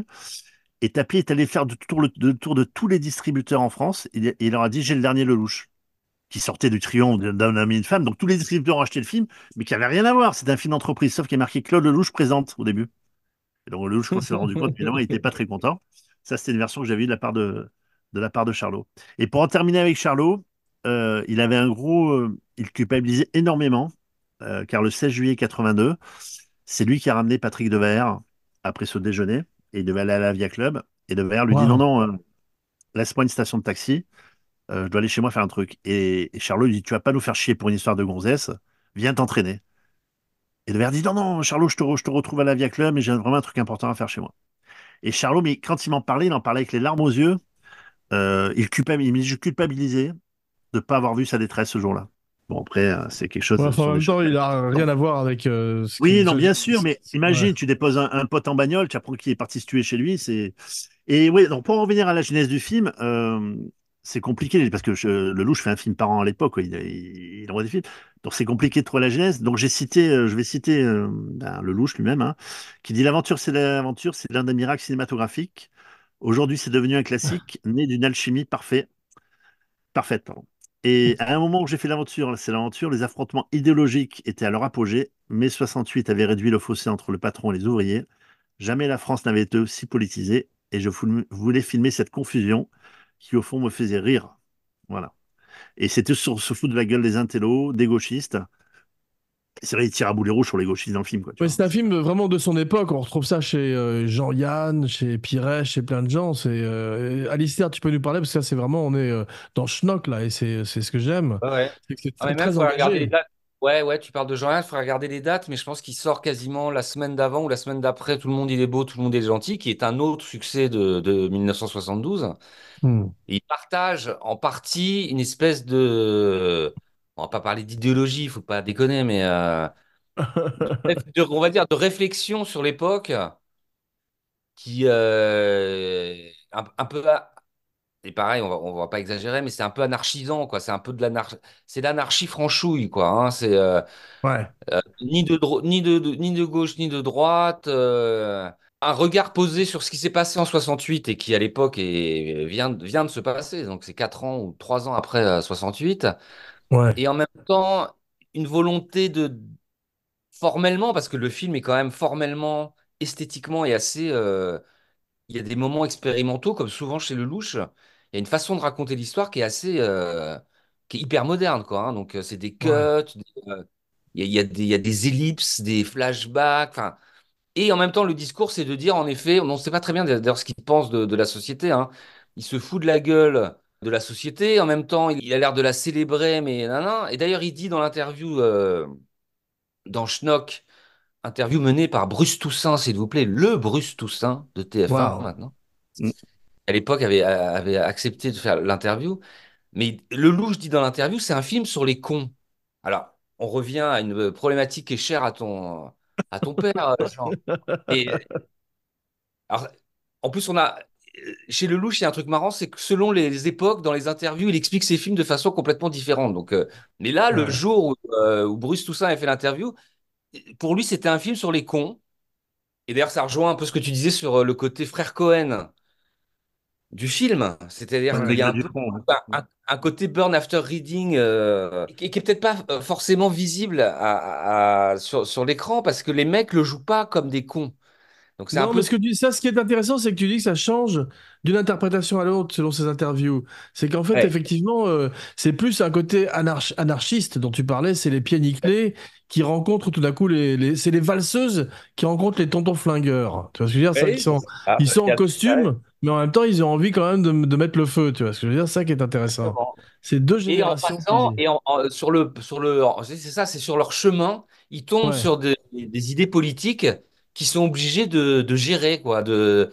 Speaker 2: Et Tapi est allé faire le tour, tour de tous les distributeurs en France. Il, il leur a dit j'ai le dernier Lelouch qui sortait du triomphe d'un homme et une femme. Donc tous les distributeurs ont acheté le film, mais qui n'avait rien à voir. C'est un film d'entreprise, sauf qu'il y a marqué Claude Lelouch présente au début donc, Lelouch, s'est rendu compte, évidemment, il n'était pas très content. Ça, c'était une version que j'avais de la part de, la part de Charlot. Et pour en terminer avec Charlot, euh, il avait un gros. Euh, il culpabilisait énormément, euh, car le 16 juillet 82, c'est lui qui a ramené Patrick Devaer après ce déjeuner, et il devait aller à la Via Club. Et Devers lui dit Non, non, laisse-moi une station de taxi, je dois aller chez moi faire un truc. Et, Charlot lui dit Tu vas pas nous faire chier pour une histoire de gonzesse, viens t'entraîner. Et le dit non, non, Charlot, je te, je te retrouve à la Via Club mais j'ai vraiment un truc important à faire chez moi. Et Charlot, mais quand il m'en parlait, il en parlait avec les larmes aux yeux. Euh, il, culpabilisait, il culpabilisait de ne pas avoir vu sa détresse ce jour-là. Bon, après, euh, c'est quelque chose. en même
Speaker 1: temps, il n'a rien à voir avec. Euh, oui, non,
Speaker 2: bien sûr, mais imagine, tu déposes un, pote en bagnole, tu apprends qu'il est parti se tuer chez lui. c'est Et oui, donc pour revenir à la genèse du film, euh, c'est compliqué parce que le loup, fait un film par an à l'époque, il, il, il, envoie des films. Donc c'est compliqué de trouver la genèse. Donc j'ai cité, euh, je vais citer euh, ben, Lelouch lui-même, hein, qui dit l'aventure, c'est l'aventure, c'est l'un des miracles cinématographiques. Aujourd'hui, c'est devenu un classique, ah. né d'une alchimie parfaite. Parfaite. Et mmh. à un moment où j'ai fait l'aventure, c'est l'aventure, les affrontements idéologiques étaient à leur apogée. Mai 68 avait réduit le fossé entre le patron et les ouvriers. Jamais la France n'avait été aussi politisée. Et je voulais filmer cette confusion qui, au fond, me faisait rire. Voilà. Et c'était sur se foutre de la gueule des intellos, des gauchistes. C'est vrai, il tire à boulet rouge sur les gauchistes dans le film.
Speaker 1: c'est un film vraiment de son époque. On retrouve ça chez euh, Jean-Yann, chez Piret, chez plein de gens. Euh, Alistair, tu peux nous parler parce que là, c'est vraiment on est euh, dans Schnock là et c'est ce que j'aime. Ouais.
Speaker 3: C'est ah, très engagé. Regarder Ouais, ouais, tu parles de Jean-Yann, il faudra regarder les dates, mais je pense qu'il sort quasiment la semaine d'avant ou la semaine d'après. Tout le monde il est beau, tout le monde est gentil, qui est un autre succès de, de 1972. Hmm. Il partage en partie une espèce de. On va pas parler d'idéologie, il faut pas déconner, mais. Euh, on va dire de réflexion sur l'époque qui. Euh... Un, un, peu et pareil, on va, va pas exagérer, mais c'est un peu anarchisant, quoi. C'est un peu de l'anarchie, c'est l'anarchie franchouille, quoi. Hein. C'est euh, euh, ni, de ni, ni de gauche ni de droite. Euh, un regard posé sur ce qui s'est passé en 68 et qui à l'époque vient, vient de se passer. Donc c'est quatre ans ou trois ans après 68. Et en même temps, une volonté de formellement, parce que le film est quand même formellement, esthétiquement et assez il y a des moments expérimentaux, comme souvent chez Lelouch, il y a une façon de raconter l'histoire qui est assez. Euh, qui est hyper moderne, quoi. Hein. Donc, euh, c'est des cuts, euh, il y, a des, il y, a des ellipses, des flashbacks. Et en même temps, le discours, c'est de dire, en effet, on ne sait pas très bien d'ailleurs ce qu'il pense de, la société. Hein. Il se fout de la gueule de la société. En même temps, il a l'air de la célébrer, mais Et d'ailleurs, il dit dans l'interview dans Schnock, interview menée par Bruce Toussaint, s'il vous plaît, le Bruce Toussaint de TF1 maintenant à l'époque, avait, accepté de faire l'interview. Mais Le Lelouch dit dans l'interview, c'est un film sur les cons. Alors, on revient à une problématique qui est chère à ton, à ton père, euh, alors, en plus, on a chez Lelouch, il y a un truc marrant, c'est que selon les époques, dans les interviews, il explique ses films de façon complètement différente. Donc, euh, mais là, le jour euh, où, Bruce Toussaint a fait l'interview, pour lui, c'était un film sur les cons. Et d'ailleurs, ça rejoint un peu ce que tu disais sur le côté frère Cohen du film. C'est-à-dire qu'il y a un, côté burn after reading et euh, qui, est peut-être pas euh, forcément visible sur, sur l'écran parce que les mecs le jouent pas comme des cons non, mais ce que
Speaker 1: tu, ça, ce qui est intéressant, c'est que tu dis que ça change d'une interprétation à l'autre selon ces interviews. C'est qu'en fait, effectivement, euh, c'est plus un côté anarchiste dont tu parlais, c'est les pieds nickelés qui rencontrent tout d'un coup les, c'est les valseuses qui rencontrent les tontons flingueurs. Tu vois ce que je veux dire ils sont, ils sont en costume, mais en même temps, ils ont envie quand même de, mettre le feu. Tu vois ce que je veux dire Ça qui est intéressant. C'est deux générations.
Speaker 3: Et en sur le, sur le, c'est ça, c'est sur leur chemin, ils tombent sur des, des idées politiques qui sont obligés de, gérer, quoi, de,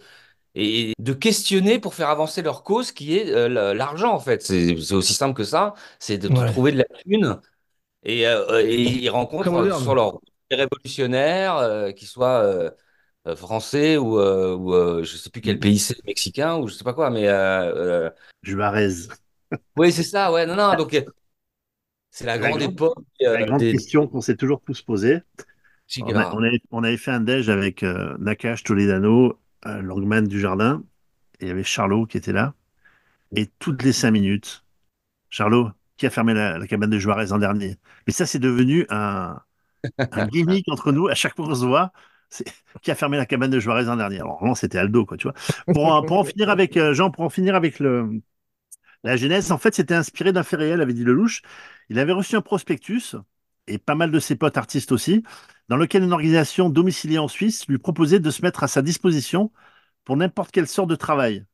Speaker 3: et de questionner pour faire avancer leur cause qui est euh, l'argent en fait. C'est aussi simple que ça, c'est de trouver de la thune et, euh, ils rencontrent euh, sur leur révolutionnaires, qu'ils soient français ou, je sais plus quel pays c'est, mexicain ou je sais pas quoi, mais. Juarez. oui, c'est ça, ouais, non, non, donc c'est la, grande époque. La grande question
Speaker 2: qu'on s'est toujours tous posé. On, avait, fait un déj avec euh, Nakash Toledano, euh, du Jardin, et il y avait Charlot qui était là. Et toutes les cinq minutes, Charlot, qui a fermé la, cabane de Juarez en dernier. Mais ça, c'est devenu un, gimmick entre nous. À chaque fois qu'on se voit, qui a fermé la cabane de Juarez en dernier. Alors, vraiment, c'était Aldo, quoi, tu vois. Pour en, finir avec, euh, Jean, pour en finir avec le, la genèse, en fait, c'était inspiré d'un fait réel, avait dit Lelouch. Il avait reçu un prospectus et pas mal de ses potes artistes aussi, dans lequel une organisation domiciliée en Suisse lui proposait de se mettre à sa disposition pour n'importe quelle sorte de travail.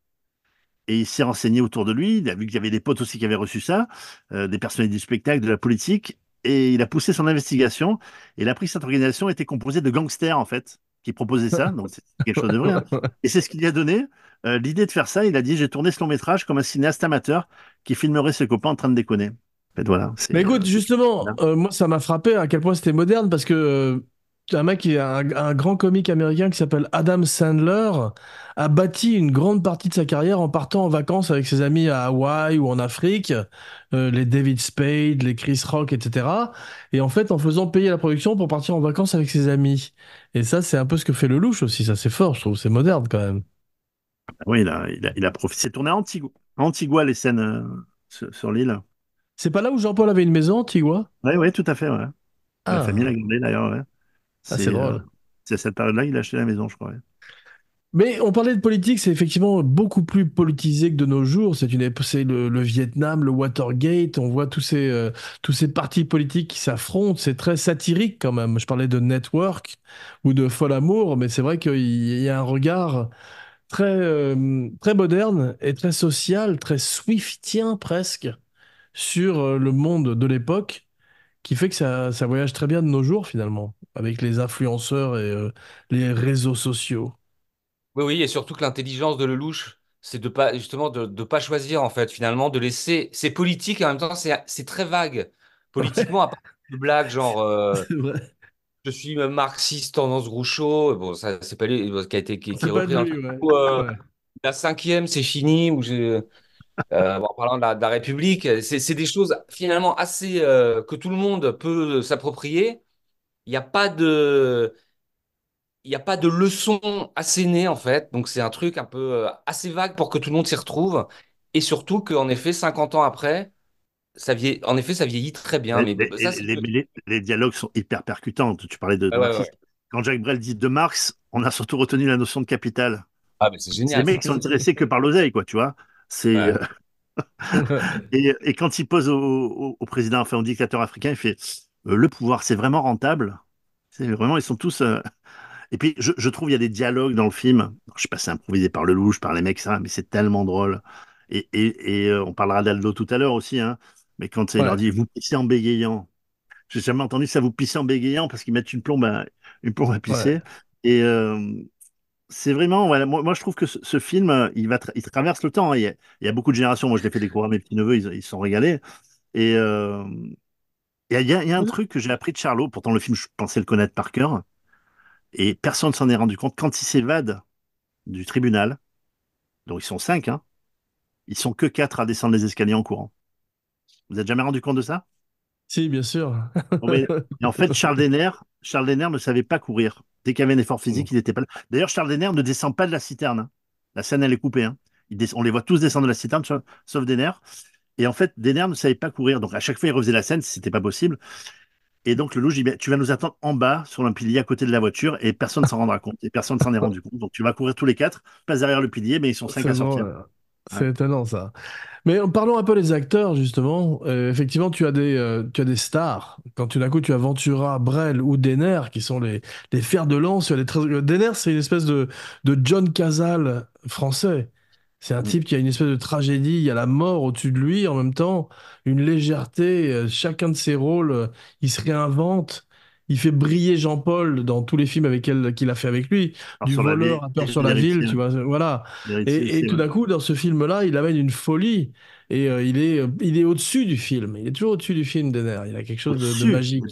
Speaker 2: Et il s'est renseigné autour de lui, il a vu qu'il y avait des potes aussi qui avaient reçu ça, euh, des personnalités du spectacle, de la politique, et il a poussé son investigation, et il a pris que cette organisation était composée de gangsters, en fait, qui proposaient ça, donc c'est quelque chose de vrai. Hein. Et c'est ce qu'il a donné euh, l'idée de faire ça, il a dit, j'ai tourné ce long métrage comme un cinéaste amateur qui filmerait ses copains en train de déconner voilà,
Speaker 1: mais écoute, euh, justement, euh, moi, ça m'a frappé à quel point c'était moderne parce que euh, un mec qui un, grand comique américain qui s'appelle Adam Sandler a bâti une grande partie de sa carrière en partant en vacances avec ses amis à Hawaï ou en Afrique, les David Spade, les Chris Rock, etc. Et en fait, en faisant payer la production pour partir en vacances avec ses amis. Et ça, c'est un peu ce que fait le louche aussi. Ça, c'est fort, je trouve. C'est moderne quand même. Ah oui,
Speaker 2: il a, il a, profité. C'est tourné à Antigua, les scènes sur l'île. C'est pas
Speaker 1: là où Jean-Paul avait une maison, Tigua Oui, oui, tout à fait. Ouais. La ah. famille l'a d'ailleurs. Ah, c'est euh, drôle.
Speaker 2: c'est cette période-là qu'il a acheté la maison, je crois.
Speaker 1: Mais on parlait de politique, c'est effectivement beaucoup plus politisé que de nos jours. C'est une, c'est le, Vietnam, le Watergate. On voit tous ces, euh, tous ces partis politiques qui s'affrontent. C'est très satirique quand même. Je parlais de Network ou de Fol Amour, mais c'est vrai qu'il y a un regard très, euh, très moderne et très social, très swiftien presque, sur euh, le monde de l'époque qui fait que ça, ça, voyage très bien de nos jours finalement, avec les influenceurs et euh, les réseaux sociaux.
Speaker 3: Oui, oui, et surtout que l'intelligence de Lelouch, c'est de pas justement de ne pas choisir en fait finalement, de laisser. C'est politique et en même temps c'est très vague politiquement à part de blagues genre. Euh, je suis marxiste tendance Groucho, bon ça c'est pas lui qui a été qui, est repris lui, dans La cinquième c'est fini ou j'ai euh, en parlant de la, République, c'est des choses finalement assez euh, que tout le monde peut s'approprier. Il n'y a pas de, il n'y a pas de leçon assénée en fait, donc c'est un truc un peu euh, assez vague pour que tout le monde s'y retrouve. Et surtout qu'en effet, 50 ans après, ça vieillit, en effet, ça vieillit très bien. les,
Speaker 2: dialogues sont hyper percutants. Tu parlais de, quand Jacques Brel dit de Marx, on a surtout retenu la notion de capital. Ah, mais c'est génial. Les mecs sont intéressés que par l'oseille, quoi, tu vois. Euh, et, quand il pose au, président, enfin au dictateur africain, il fait euh, le pouvoir, c'est vraiment rentable. C'est vraiment, ils sont tous. Euh, et puis, je, trouve il y a des dialogues dans le film. Je sais pas, c'est improvisé par le louche, par les mecs, ça, mais c'est tellement drôle. Et, on parlera d'Aldo tout à l'heure aussi, hein, mais quand il leur dit vous pissez en bégayant, j'ai jamais entendu ça, vous pissez en bégayant parce qu'ils mettent une plombe à, une plombe à pisser. Et, c'est vraiment, moi, je trouve que ce, film, euh, il, va il traverse le temps. Hein. Il, y a, beaucoup de générations. Moi, je l'ai fait découvrir à mes petits-neveux, ils, ils sont régalés. Et euh, il, y a, un truc que j'ai appris de Charlot, pourtant le film, je pensais le connaître par cœur, et personne ne s'en est rendu compte. Quand il s'évade du tribunal, donc ils sont cinq, hein, ils sont que quatre à descendre les escaliers en courant. Vous n'êtes jamais rendu compte de ça
Speaker 1: Si, bien sûr.
Speaker 2: en fait, Charles Denner, Charles Denner ne savait pas courir. Dès qu'il y avait un effort physique, mm. il n'était pas là. D'ailleurs, Charles Denner ne descend pas de la citerne. Hein. La scène, elle est coupée. Hein. On les voit tous descendre de la citerne, sauf Denner. Et en fait, Denner ne savait pas courir. Donc, à chaque fois, il refaisait la scène, c'était pas possible. Et donc, le loup, dit, tu vas nous attendre en bas, sur un pilier à côté de la voiture, et personne ne s'en rendra compte. Et personne ne s'en est rendu compte. Donc, tu vas courir tous les quatre, pas derrière le pilier, mais ils sont cinq à sortir. Euh, c'est
Speaker 1: étonnant ça. Mais en euh, parlons un peu des acteurs justement. Euh, effectivement, tu as des, euh, as des stars. Quand tu d'un coup tu as Ventura, Brel ou Denner qui sont les, fers de lance. les Denner, c'est une espèce de, John Casal français. C'est un mm. type qui a une espèce de tragédie. Il y a la mort au-dessus de lui en même temps, une légèreté. Chacun de ses rôles, il se réinvente il fait briller Jean-Paul dans tous les films avec elle qu'il a fait avec lui, du voleur à peur sur la ville, tu vois, voilà. Et, tout d'un coup, dans ce film-là, il amène une folie et euh, il est, euh, il est au-dessus du film. Il est toujours au-dessus du film, Denner. Il a quelque chose de, magique.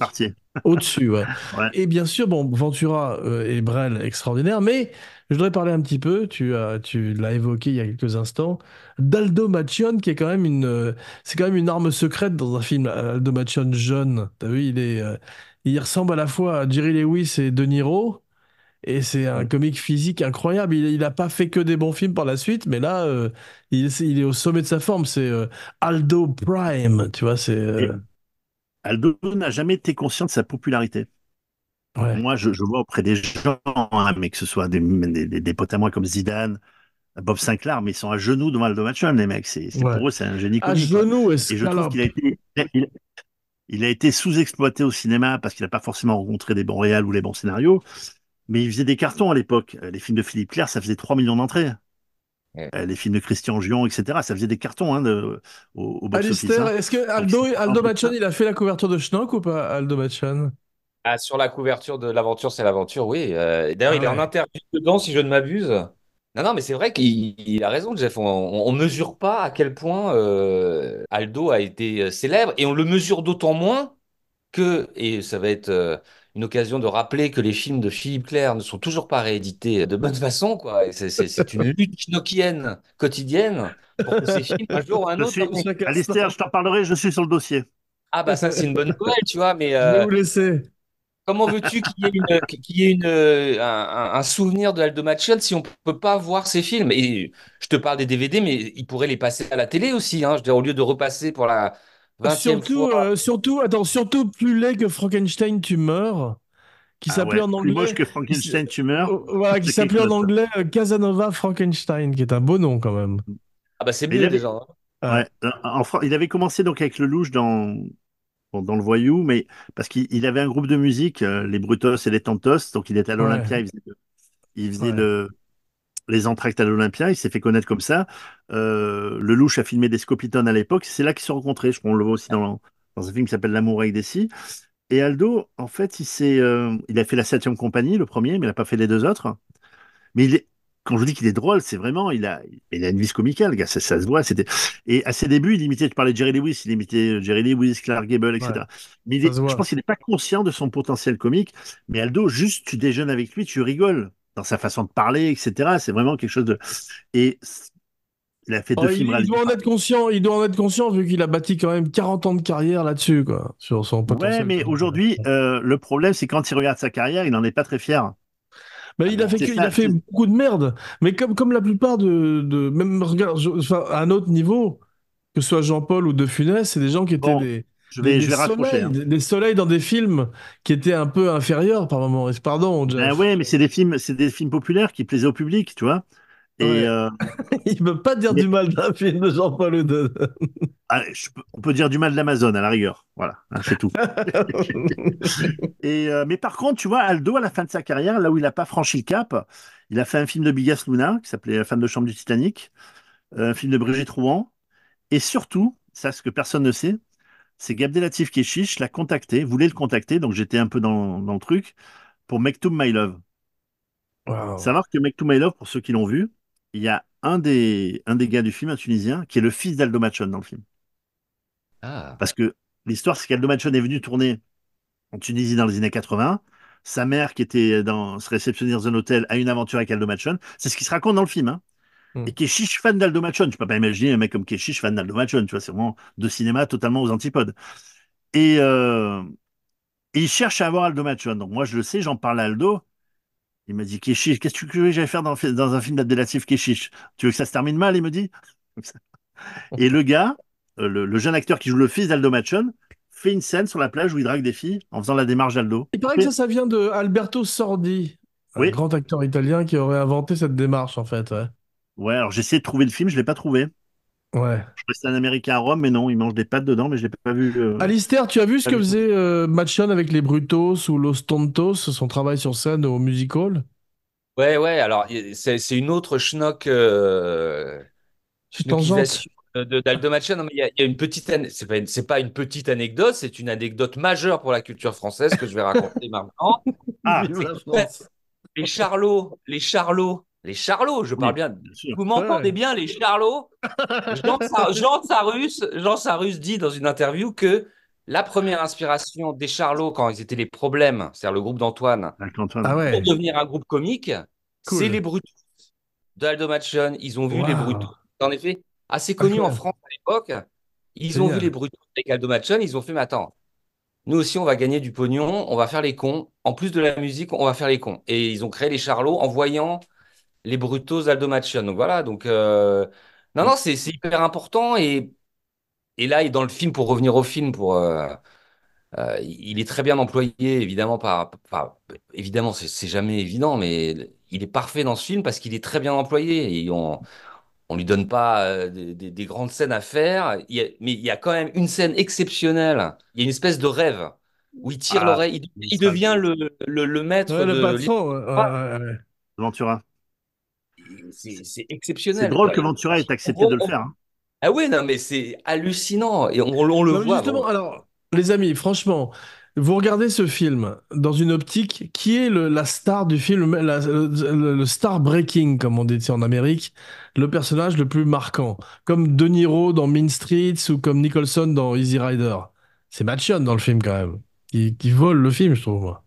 Speaker 1: Au-dessus, ouais. Et bien sûr, bon, Ventura euh, et Brel, extraordinaire, mais je voudrais parler un petit peu, tu, as, tu l'as évoqué il y a quelques instants, d'Aldo Machion, qui est quand même une, c'est quand même une arme secrète dans un film. Aldo Machion jeune, as vu, il est, il ressemble à la fois à Jerry Lewis et De Niro. Et c'est un comique physique incroyable. Il n'a pas fait que des bons films par la suite, mais là, euh, il, est, au sommet de sa forme. C'est euh, Aldo Prime, tu vois. C'est euh, Aldo n'a jamais été conscient de sa popularité. Moi, je,
Speaker 2: vois auprès des gens, hein, mais que ce soit des, potes à moi comme Zidane, Bob Sinclair, mais ils sont à genoux devant Aldo Machon, les mecs. C'est, Pour eux, c'est un génie comique. À genoux,
Speaker 1: est Et je trouve qu'il a été.
Speaker 2: Il a été sous-exploité au cinéma parce qu'il n'a pas forcément rencontré des bons réels ou les bons scénarios. Mais il faisait des cartons à l'époque. Euh, les films de Philippe Clair, ça faisait 3 millions d'entrées. Euh, les films de Christian Gion, etc. Ça faisait des cartons hein, de, au, hein. Alistair, est-ce que
Speaker 1: Aldo, il a fait la couverture de Schnock ou pas, Aldo
Speaker 3: ah, Sur la couverture de L'aventure, c'est l'aventure, oui. Euh, d'ailleurs, il est ah en interview dedans, si je ne m'abuse. Non, non, mais c'est vrai qu'il a raison, Jeff. On ne mesure pas à quel point euh, Aldo a été euh, célèbre et on le mesure d'autant moins que, et ça va être euh, une occasion de rappeler que les films de Philippe Clair ne sont toujours pas réédités de bonne façon, quoi. C'est une lutte quotidienne pour que ces films, un jour ou un autre. Alistair, je
Speaker 2: t'en parlerai, je suis sur le dossier.
Speaker 3: Ah, bah ça, c'est une bonne nouvelle, tu vois, mais. Comment veux-tu qu'il y ait, euh, un, souvenir de Aldo si on ne peut pas voir ses films Et je te parle des DVD, mais il pourrait les passer à la télé aussi. Hein. je au lieu de repasser pour la 20e surtout,
Speaker 1: fois. Euh, surtout, attends, surtout plus laid que Frankenstein, tu meurs. Qui ah s'appelait en anglais. Plus moche que Frankenstein, tu oh, qui s'appelait en anglais euh, Casanova Frankenstein, qui est un beau nom quand même. Ah bah c'est mieux déjà.
Speaker 2: Hein. il avait commencé donc avec Le Lelouch dans dans le voyou, mais parce qu'il avait un groupe de musique, euh, les Brutos et les Tantos, donc il était à l'Olympia, il faisait, les entractes à l'Olympia, il s'est fait connaître comme ça. Euh, le Louche a filmé des Scopitones à l'époque, c'est là qu'ils se sont rencontrés, je crois, on le voit aussi dans, un film qui s'appelle L'amour avec des si. Et Aldo, en fait, il, euh, il a fait la septième compagnie, le premier, mais il n'a pas fait les deux autres. Mais il est, quand je dis qu'il est drôle, c'est vraiment, il a, il a une vis comicale, ça, se voit. C'était, et à ses débuts, il imitait, de parler de Jerry Lewis, il imitait euh, Jerry Lewis, Clark Gable, etc. mais je pense qu'il n'est pas conscient de son potentiel comique. Mais Aldo, juste, tu déjeunes avec lui, tu rigoles dans sa façon de parler, etc. C'est vraiment quelque chose de. Et oh, il
Speaker 1: a fait deux films. Il, il doit en être conscient. Il doit en être conscient vu qu'il a bâti quand même 40 ans de carrière là-dessus, quoi, sur son potentiel. Ouais,
Speaker 2: mais aujourd'hui, euh, le problème, c'est quand il regarde sa carrière, il n'en est pas très
Speaker 1: fier. Bah, il, ah a fait, il a fait beaucoup de merde. Mais comme, comme la plupart de. de même regarde, à un autre niveau, que ce soit Jean-Paul ou De Funès, c'est des gens qui étaient hein. des. soleils, dans des films qui étaient un peu inférieurs par moment. Pardon, ben Jeff. ouais, mais c'est des films, c'est des films populaires qui plaisaient au public, tu vois. Et euh,
Speaker 2: il ne peut pas dire du mal d'un film de Jean-Paul Audon. Ah, on peut dire du mal de l'Amazon à la rigueur. Voilà, hein, c'est tout. et euh, Mais par contre, tu vois, Aldo, à la fin de sa carrière, là où il n'a pas franchi le cap, il a fait un film de Bigas Luna qui s'appelait La euh, femme de chambre du Titanic, un film de Brigitte Rouen. Et surtout, ça, ce que personne ne sait, c'est Gabdelatif Keshish l'a contacté, voulait le contacter, donc j'étais un peu dans, le truc, pour Make to My Love. Savoir que Make to My Love, pour ceux qui l'ont vu, il y a un des, un des gars du film, un Tunisien, qui est le fils d'Aldo Machon dans le film. Ah. Parce que l'histoire, c'est qu'Aldo Machon est venu tourner en Tunisie dans les années 80. Sa mère, qui était dans, ce réceptionner dans un hôtel, a une aventure avec Aldo Machon. C'est ce qui se raconte dans le film. Hein. Hmm. Et qui est chiche fan d'Aldo Machon. Tu peux pas imaginer un mec comme qui est chiche fan d'Aldo Machon. Tu vois, c'est vraiment de cinéma totalement aux antipodes. Et, euh, il cherche à avoir Aldo Machon. Donc moi, je le sais, j'en parle à Aldo. Il m'a dit qu'est-ce que tu veux faire dans, un film d'Abdelatif Kechiche Tu veux que ça se termine mal Il me dit. Et le gars, euh, le, jeune acteur qui joue le fils d'Aldo Machon, fait une scène sur la plage où il drague des filles en faisant la démarche d'Aldo. Il
Speaker 1: paraît que ça, ça vient de Alberto Sordi, grand acteur italien qui aurait inventé cette démarche en fait. Ouais,
Speaker 2: ouais alors j'ai de trouver le film, je ne l'ai pas trouvé. Ouais. Je reste un Américain à Rome, mais non, il mange des pâtes dedans, mais je l'ai pas vu. Euh,
Speaker 1: Alistair, tu as vu ce que faisait euh, matchon avec les Brutos ou Los Tontos, son travail sur scène au Music Hall
Speaker 3: Ouais, ouais, alors c'est une autre schnock. Euh... D'Aldo Machon, mais il y, a, une petite, c'est pas, une petite anecdote, c'est une anecdote majeure pour la culture française que je vais raconter maintenant. Ah, Les Charlots, les Charlots, les Charlots, je parle bien. Vous m'entendez bien, les Charlots Jean, Jean, Sarus, Jean Sarus dit dans une interview que la première inspiration des Charlots, quand ils étaient les problèmes, c'est-à-dire le groupe d'Antoine, ah pour devenir un groupe comique, c'est les Brutus d'Aldo Machon. Ils ont vu les Brutus. En effet, assez connu en France à l'époque. Ils ont vu les Brutus avec Aldo Machon. Ils ont fait, mais attends, nous aussi, on va gagner du pognon, on va faire les cons. En plus de la musique, on va faire les cons. Et ils ont créé les Charlots en voyant les Brutos Machian. Donc voilà, donc euh, non, non, c'est hyper important. Et, et là, est dans le film, pour revenir au film, pour, euh, euh, il est très bien employé, évidemment, par, évidemment, c'est jamais évident, mais il est parfait dans ce film parce qu'il est très bien employé. Et on, on lui donne pas des, grandes scènes à faire, mais il y a quand même une scène exceptionnelle. Il y a une espèce de rêve où il tire ah, l'oreille, il, devient le, le, maître de le c'est exceptionnel. C'est drôle que Ventura ait accepté de le faire. Hein. Ah oui, non, mais c'est hallucinant. Et on, le voit. Justement,
Speaker 1: alors, les amis, franchement, vous regardez ce film dans une optique qui est la star du film, le, star breaking, comme on dit en Amérique, le personnage le plus marquant, comme De Niro dans Mean Streets ou comme Nicholson dans Easy Rider. C'est Matchon dans le film quand même, qui, qui vole le film, je trouve. Moi.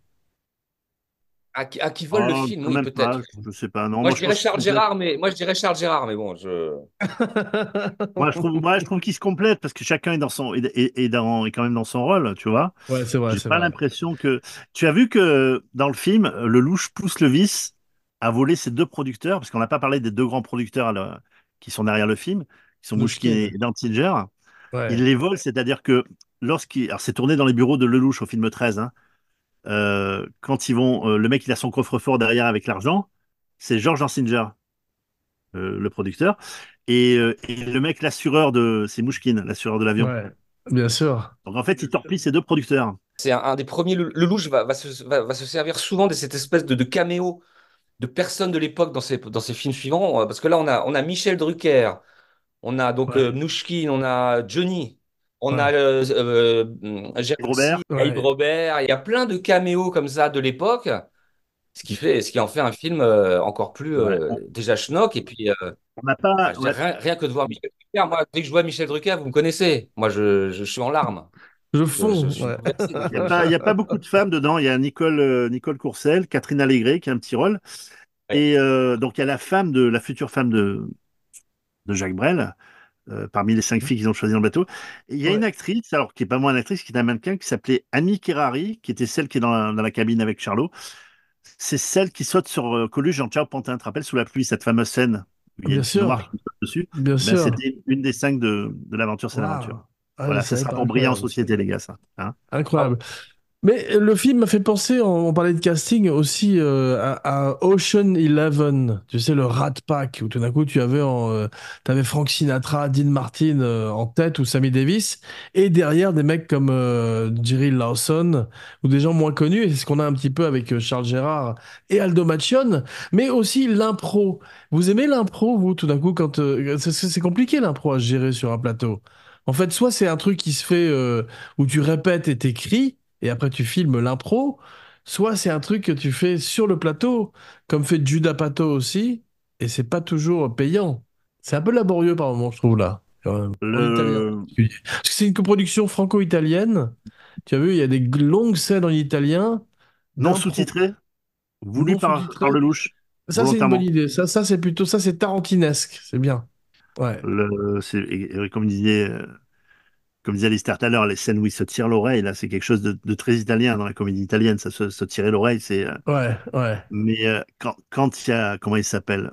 Speaker 3: À qui, à vole le ah, film, peut-être. Je sais pas. moi, je, dirais Charles Gérard, mais moi je dirais Charles Gérard, mais bon, je.
Speaker 2: moi, je trouve, moi, je trouve qu'il se complète parce que chacun est dans son est, dans, quand même dans son rôle, tu vois.
Speaker 1: Ouais, c'est vrai. J'ai pas
Speaker 2: l'impression que tu as vu que dans le film, le louche pousse le vice à voler ses deux producteurs, parce qu'on n'a pas parlé des deux grands producteurs qui sont derrière le film, qui sont Mouchkine et Dantinger. Ouais. Il les vole, c'est-à-dire que lorsqu'il, alors c'est tourné dans les bureaux de Lelouch au film 13. Hein. Euh, quand ils vont, euh, le mec il a son coffre-fort derrière avec l'argent, c'est George Ansinger, euh, le producteur, et, le mec l'assureur de, c'est Mouchkine, l'assureur de l'avion.
Speaker 3: bien sûr.
Speaker 2: Donc en fait, il torpille ces deux producteurs.
Speaker 3: C'est un, des premiers. Lelouch va, va, se, servir souvent de cette espèce de, caméo de personnes de l'époque dans ses, films suivants, parce que là on a, Michel Drucker, on a donc Mouchkine, on a Johnny, on a euh, euh Robert. Il y a plein de caméos comme ça de l'époque, ce qui fait, ce qui en fait un film euh, encore plus euh, déjà schnock. Et puis, on pas rien, que de voir Michel Drucker. Moi, dès que je vois Michel Drucker, vous me connaissez. Moi, je, suis en larmes.
Speaker 2: Je fonds.
Speaker 1: Il
Speaker 2: n'y a, pas beaucoup de femmes dedans. Il y a Nicole, Nicole Courcelle, Catherine Allégret qui a un petit rôle. Et donc, il y a la femme de la future femme de Jacques Brel, euh, parmi les cinq mmh. filles qu'ils ont choisies dans le bateau. il y a une actrice, alors qui est pas moi une actrice, qui est un mannequin qui s'appelait Annie Kerrari, qui était celle qui est dans la, cabine avec Charlot. C'est celle qui saute sur euh, Coluche en Ciao Pantin. te rappelles sous la pluie cette fameuse scène où Bien sûr.
Speaker 1: dessus. Bien eh ben, sûr. C'était
Speaker 2: une des cinq de, l'aventure, c'est l'aventure. Ah, voilà, ça sera pour briller en société, les gars, ça.
Speaker 1: Hein. incroyable. Mais le film m'a fait penser, on, parlait de casting aussi, euh, à, Ocean Eleven, tu sais, le Rat Pack, où tout d'un coup tu avais, en, euh, avais Frank Sinatra, Dean Martin euh, en tête, ou Sammy Davis, et derrière des mecs comme Jerry Lawson, ou des gens moins connus, et c'est ce qu'on a un petit peu avec Charles Gérard et Aldo Machion, mais aussi l'impro. Vous aimez l'impro, vous, tout d'un coup, quand c'est compliqué l'impro à gérer sur un plateau. En fait, soit c'est un truc qui se fait où tu répètes et t'écris, et après tu filmes l'impro, soit c'est un truc que tu fais sur le plateau, comme fait Judas Pato aussi, et c'est pas toujours payant. C'est un peu laborieux par moment, je trouve, là. Parce que c'est une coproduction franco-italienne. Tu as vu, il y a des longues scènes en italien. Non sous-titrées Voulu par, le louche. Ça, c'est une bonne idée. Ça, ça c'est plutôt ça, c'est tarantinesque. C'est bien. Ouais.
Speaker 2: Le... comme disait euh, comme disait Alistair tout à l'heure, les scènes où il se tire l'oreille, là, c'est quelque chose de, très italien dans la comédie italienne, ça se, se tirer l'oreille, c'est. Euh, ouais, ouais. Mais euh, quand, il y a. Comment il s'appelle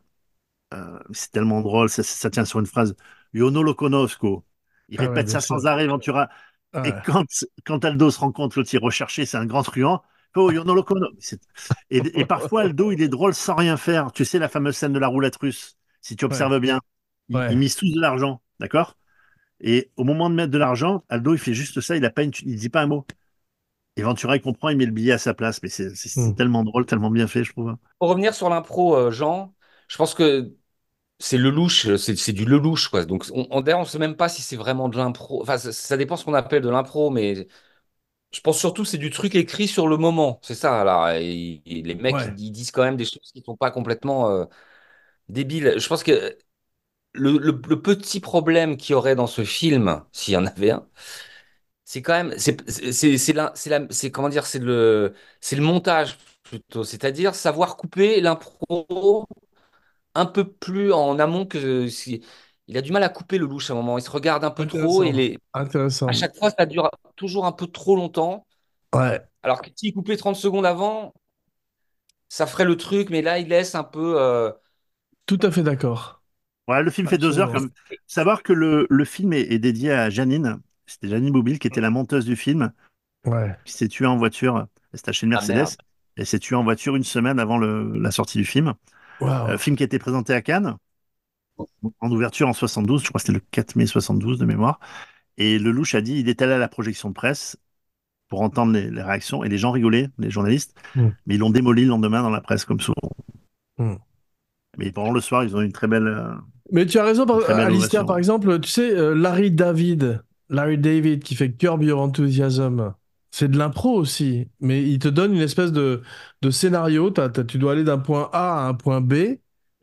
Speaker 2: euh, C'est tellement drôle, ça, tient sur une phrase. Yo no conosco. Il ah répète ça sans arrêt, Ventura. Ah et quand, Aldo se rend compte que est recherché, c'est un grand truand. Oh, Et, parfois, Aldo, il est drôle sans rien faire. Tu sais, la fameuse scène de la roulette russe, si tu observes bien. Il, il mise tout de l'argent, d'accord et au moment de mettre de l'argent, Aldo, il fait juste ça, il a pas une, il dit pas un mot. Et Ventura, il comprend, il met le billet à sa place. Mais c'est hmm. tellement drôle, tellement bien
Speaker 3: fait, je trouve. Pour revenir sur l'impro, euh, Jean, je pense que c'est Lelouch, euh, c'est du Lelouch, quoi. Donc, on, on, on ne sait même pas si c'est vraiment de l'impro. Enfin, ça, dépend ce qu'on appelle de l'impro, mais je pense surtout que c'est du truc écrit sur le moment. C'est ça, là. les mecs, ils, disent quand même des choses qui ne sont pas complètement euh, débiles. Je pense que le, petit problème qu'il y aurait dans ce film, s'il y en avait un, c'est quand même, c'est c'est comment dire, c'est le c'est le montage plutôt, c'est-à-dire savoir couper l'impro un peu plus en amont que il a du mal à couper le louche à un moment, il se regarde un peu trop et les
Speaker 1: à chaque
Speaker 3: fois ça dure toujours un peu trop longtemps. Ouais. Alors que s'il coupait 30 secondes avant, ça ferait le truc, mais là il laisse un peu. Euh,
Speaker 1: Tout à fait d'accord
Speaker 3: le film fait deux heures.
Speaker 2: Savoir que le, le film est, dédié à Janine. C'était Janine Mobile qui était la monteuse du film. Ouais. Qui s'est tuée en voiture. Elle s'est achetée une ah, Mercedes. elle s'est tuée en voiture une semaine avant la sortie du film. Wow. Euh, film qui a été présenté à Cannes. En ouverture en 72. Je crois que c'était le 4 mai 72 de mémoire. Et Lelouch a dit il est allé à la projection de presse pour entendre les, réactions. Et les gens rigolaient, les journalistes. Hmm. Mais ils l'ont démoli le lendemain dans la presse, comme souvent. Hmm. Mais pendant le soir, ils ont eu une très belle.
Speaker 1: Euh, mais tu as raison, par... Alistair, par exemple, tu sais, euh, Larry David, Larry David qui fait Curb Your Enthusiasm, c'est de l'impro aussi, mais il te donne une espèce de, de scénario. tu dois aller d'un point A à un point B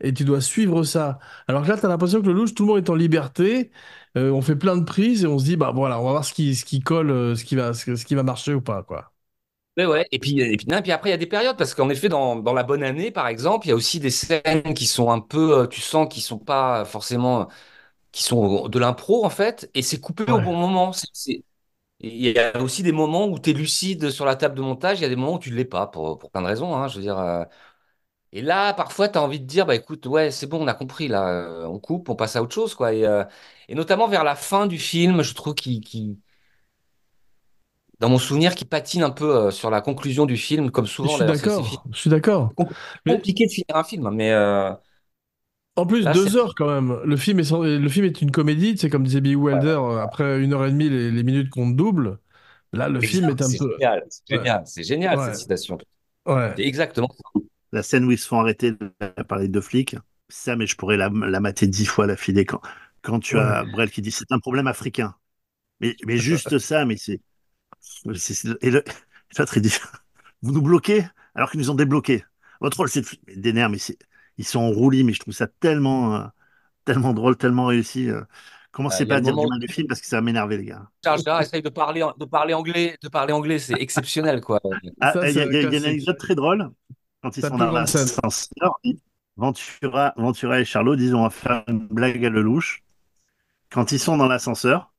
Speaker 1: et tu dois suivre ça. Alors que là, tu as l'impression que le louche, tout le monde est en liberté, euh, on fait plein de prises et on se dit, bah voilà, on va voir ce qui, ce qui colle, euh, ce qui, va, ce qui va marcher ou pas, quoi
Speaker 3: ouais. Et puis, et puis, puis après, il y a des périodes parce qu'en effet, dans, dans, la bonne année, par exemple, il y a aussi des scènes qui sont un peu, euh, tu sens, qui sont pas forcément, qui sont de l'impro en fait, et c'est coupé au bon moment. C'est, il y a aussi des moments où tu es lucide sur la table de montage, il y a des moments où tu ne l'es pas, pour, pour, plein de raisons. Hein, je veux dire, euh. Et là, parfois, tu as envie de dire, bah écoute, ouais, c'est bon, on a compris, là, euh, on coupe, on passe à autre chose. quoi. Et, notamment vers la fin du film, je trouve qu'il dans mon souvenir, qui patine un peu euh, sur la conclusion du film, comme souvent. Je suis d'accord. Je suis d'accord. Compliqué de finir un film, hein, mais. Euh,
Speaker 1: en plus, deux heures quand même. Le film est, euh, le film est une comédie, c'est comme disait B. Wilder, après une heure et demie, les, minutes comptent double. Là, le film est un peu.
Speaker 3: Génial, c'est génial, c'est génial cette citation. Ouais. Exactement.
Speaker 2: La scène où ils se font arrêter par les deux flics, ça, mais je pourrais la, mater dix fois la filée quand, quand tu as Brel qui dit c'est un problème africain. mais juste ça, mais c'est et Vous nous bloquez alors qu'ils nous ont débloqué. Votre rôle, c'est d'énerver ils sont enroulis mais je trouve ça tellement, euh, tellement drôle, tellement réussi. Euh. Commencez euh, pas à dire du mal du film parce que ça va m'énerver, les gars.
Speaker 3: Charles Gérard essaye de parler, de parler anglais, de parler anglais, c'est exceptionnel, quoi. Ah, il y, a, une anecdote
Speaker 2: très drôle quand ils sont dans l'ascenseur. Ventura, Ventura et Charlot disent on va faire une blague à Lelouch. Quand ils sont dans l'ascenseur,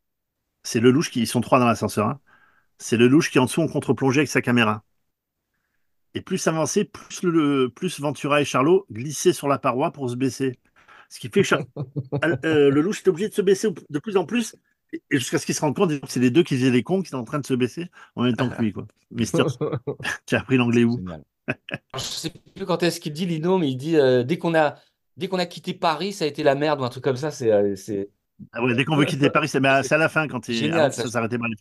Speaker 2: c'est Lelouch qui ils sont trois dans l'ascenseur. Hein c'est le louche qui est en dessous en contre-plongée avec sa caméra. Et plus avancé, plus, plus Ventura et Charlot glissaient sur la paroi pour se baisser. Ce qui fait que euh, le louche est obligé de se baisser de plus en plus jusqu'à ce qu'il se rende compte que c'est les deux qui faisaient les cons qui étaient en train de se baisser en même temps que lui. Quoi. Mister, qui a appris l'anglais où Je ne sais
Speaker 3: plus quand est-ce qu'il dit Lino, mais il dit euh, dès qu'on a, dès qu'on a quitté Paris, ça a été la merde ou un truc comme ça. C'est, euh, ah dès qu'on veut quitter Paris, c'est, bah, à, la
Speaker 2: fin quand il, ça, s'arrêtait mal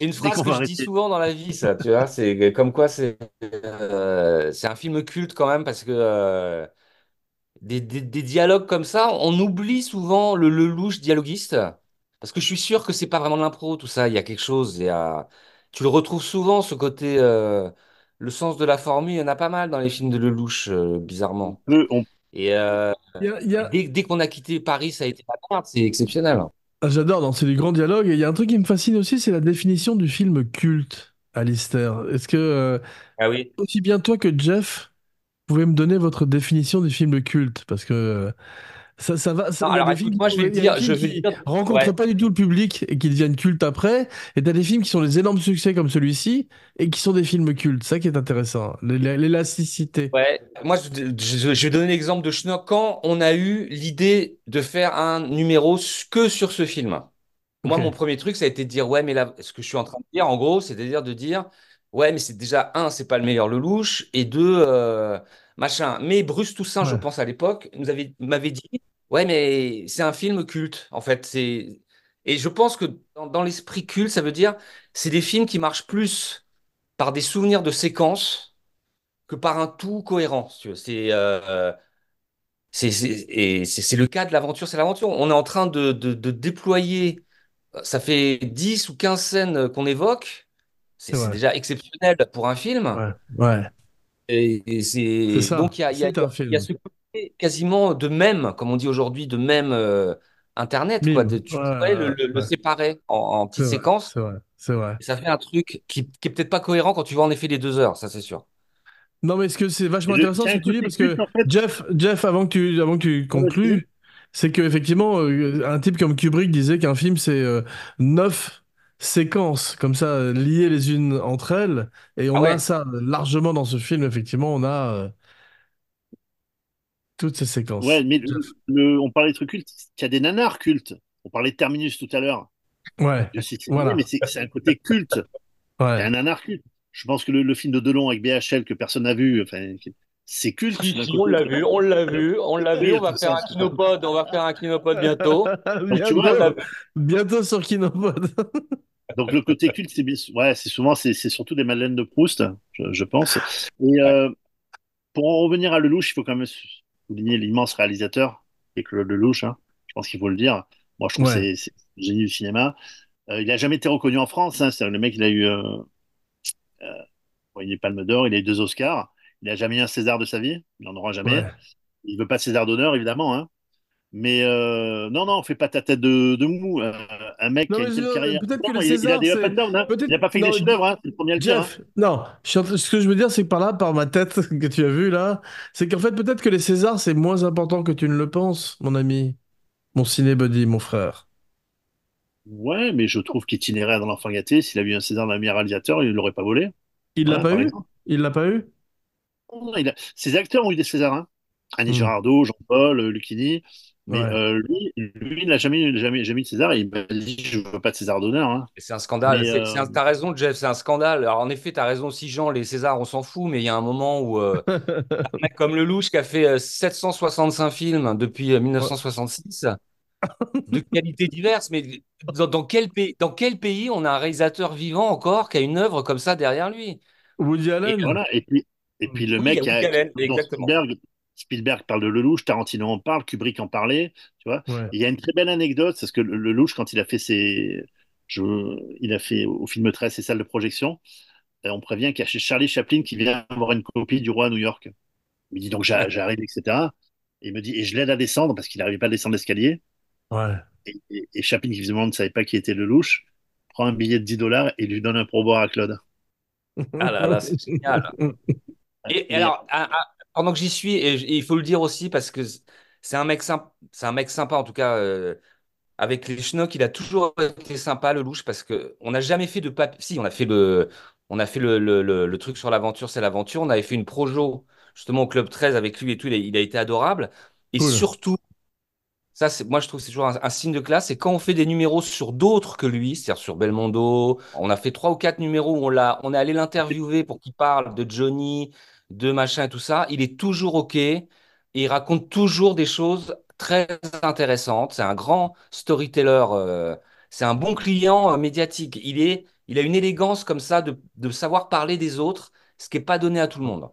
Speaker 2: une phrase que je dis souvent dans
Speaker 3: la vie, ça, tu vois, c'est comme quoi c'est euh, c'est un film culte quand même parce que euh, des, des, dialogues comme ça, on oublie souvent le Lelouch dialoguiste parce que je suis sûr que c'est pas vraiment de l'impro, tout ça, il y a quelque chose, et tu le retrouves souvent ce côté. Euh, le sens de la formule, il y en a pas mal dans les films de Lelouch, bizarrement. Et dès, qu'on a quitté Paris, ça a été la carte, c'est exceptionnel. Hein.
Speaker 1: Ah, j'adore, c'est du grand dialogue. Et il y a un truc qui me fascine aussi, c'est la définition du film culte, Alistair. Est-ce que, euh, Ah oui. aussi bien toi que Jeff, vous pouvez me donner votre définition du film culte? Parce que euh, ça, ça va. Ça, moi, je vais dire, je dire... rencontre pas du tout le public et qui deviennent cultes après. Et t'as des films qui sont des énormes succès comme celui-ci et qui sont des films cultes. Ça qui est intéressant. L'élasticité. Ouais.
Speaker 3: Moi, je, vais donner l'exemple de Schnock. Quand on a eu l'idée de faire un numéro que sur ce film. Moi, mon premier truc, ça a été de dire ouais, mais là, ce que je suis en train de dire, en gros, c'est-à-dire de dire ouais, mais c'est déjà un, c'est pas le meilleur Lelouch, et deux, euh, machin. Mais Bruce Toussaint, je pense à l'époque, nous avait m'avait dit Ouais, mais c'est un film culte, en fait. C'est et je pense que dans, l'esprit culte, ça veut dire c'est des films qui marchent plus par des souvenirs de séquences que par un tout cohérent. Euh, c'est c'est le cas de l'aventure, c'est l'aventure. On est en train de, déployer, euh, ça fait 10 ou 15 scènes qu'on évoque. C'est déjà exceptionnel pour un film. Ouais. Et, c'est donc il y a, quasiment de même, comme on dit aujourd'hui, de même euh, Internet. Quoi, tu pourrais le, séparer en, petites séquences. C'est vrai. ça fait un truc qui, qui est peut-être pas cohérent quand tu vois en effet les deux heures, ça c'est sûr.
Speaker 1: Non, mais ce que c'est vachement intéressant ce que tu dis parce que Jeff, Jeff, avant que tu, avant que tu conclues, c'est qu'effectivement, euh, un type comme Kubrick disait qu'un film c'est euh, neuf séquences comme ça liées les unes entre elles, et on ah a ça largement dans ce film. Effectivement, on a toutes ces séquences. Ouais,
Speaker 2: mais on parlait de trucs cultes, il y a des nanars cultes. On parlait de Terminus tout à l'heure. Ouais. Voilà. Mais c'est un côté culte. Ouais. C'est un nanar culte. Je pense que le, film de Delon avec BHL que personne n'a vu, enfin, c'est culte. On l'a vu, on l'a vu, on l'a vu, on va faire un kinopod,
Speaker 3: on va faire un kinopod bientôt. bientôt, vois, euh,
Speaker 2: bientôt sur kinopod. Donc le côté culte, c'est ouais, c'est souvent, c'est surtout des madeleines de Proust, je, pense. Et euh, pour en revenir à Lelouch, il faut quand même l'immense réalisateur et le Lelouch, hein. je pense qu'il faut le dire. Moi, je trouve que c'est le génie du cinéma. Euh, il n'a jamais été reconnu en France. Hein, le mec, il a eu euh, euh, palme d'or, il a eu deux Oscars. Il n'a jamais eu un César de sa vie. Il n'en aura jamais. Il ne veut pas César d'honneur, évidemment. Hein. Mais euh, non, non, fais pas ta tête de, mou. Euh, un mec qui a une carrière. Peut-être que il, a des il a pas fait des chefs-d'œuvre, hein, c'est le premier Jeff, hein.
Speaker 1: non. Ce que je veux dire, c'est que par là, par ma tête que tu as vue là, c'est qu'en fait, peut-être que les Césars, c'est moins important que tu ne le penses, mon ami, mon ciné-buddy, mon frère.
Speaker 2: Ouais, mais je trouve qu'itinéraire dans l'enfant gâté, s'il a eu un César dans meilleur réalisateur, il ne l'aurait pas volé. Il l'a pas, eu
Speaker 1: Il l'a pas eu
Speaker 2: Ces acteurs ont eu des Césarins. Hein. Annie hmm. Girardot, Jean-Paul, euh, Lucchini. Mais euh, lui, lui, il n'a jamais, jamais, jamais eu de César. il m'a dit Je ne veux pas de César d'honneur. Hein. C'est un scandale. tu euh,
Speaker 3: as raison, Jeff, c'est un scandale. Alors, en effet, tu as raison, aussi Jean, les Césars, on s'en fout, mais il y a un moment où euh, un mec comme Lelouch, qui a fait 765 films depuis 1966, de qualité diverses, mais dans, quel pays, dans quel pays on a un réalisateur vivant encore qui a une œuvre comme ça derrière lui Et, voilà, et puis, et puis le mec, a, Allen,
Speaker 2: Spielberg parle de Lelouch, Tarantino en parle, Kubrick en parlait, tu vois. Il y a une très belle anecdote, c'est que Lelouch, quand il a fait ses... Il a fait au film 13 ses salles de projection, euh, on prévient qu'il y a Charlie Chaplin qui vient avoir une copie du roi à New York. Il me dit donc j'arrive, etc. Et il me dit, et je l'aide à descendre parce qu'il n'arrivait pas à descendre l'escalier. Et, Chaplin, qui visiblement ne savait pas qui était Lelouch, prend un billet de 10 dollars et lui donne un pourboire à Claude.
Speaker 3: Ah là là, c'est génial. Et, alors, pendant que j'y suis, et, il faut le dire aussi parce que c'est un mec sympa, c'est un mec sympa en tout cas. Euh, avec les schnocks, il a toujours été sympa, le louche, parce que on n'a jamais fait de papier. Si, on a fait le, on a fait le, le, truc sur l'aventure, c'est l'aventure. On avait fait une projo justement au club 13 avec lui et tout. Il a, été adorable. Et surtout, ça, c'est, moi, je trouve que c'est toujours un, signe de classe. Et quand on fait des numéros sur d'autres que lui, c'est-à-dire sur Belmondo, on a fait trois ou quatre numéros où on l'a, on est allé l'interviewer pour qu'il parle de Johnny, de machin et tout ça, il est toujours OK et il raconte toujours des choses très intéressantes. C'est un grand storyteller, euh, c'est un bon client euh, médiatique. Il, est, il a une élégance comme ça de, savoir parler des autres, ce qui n'est pas donné à tout le monde.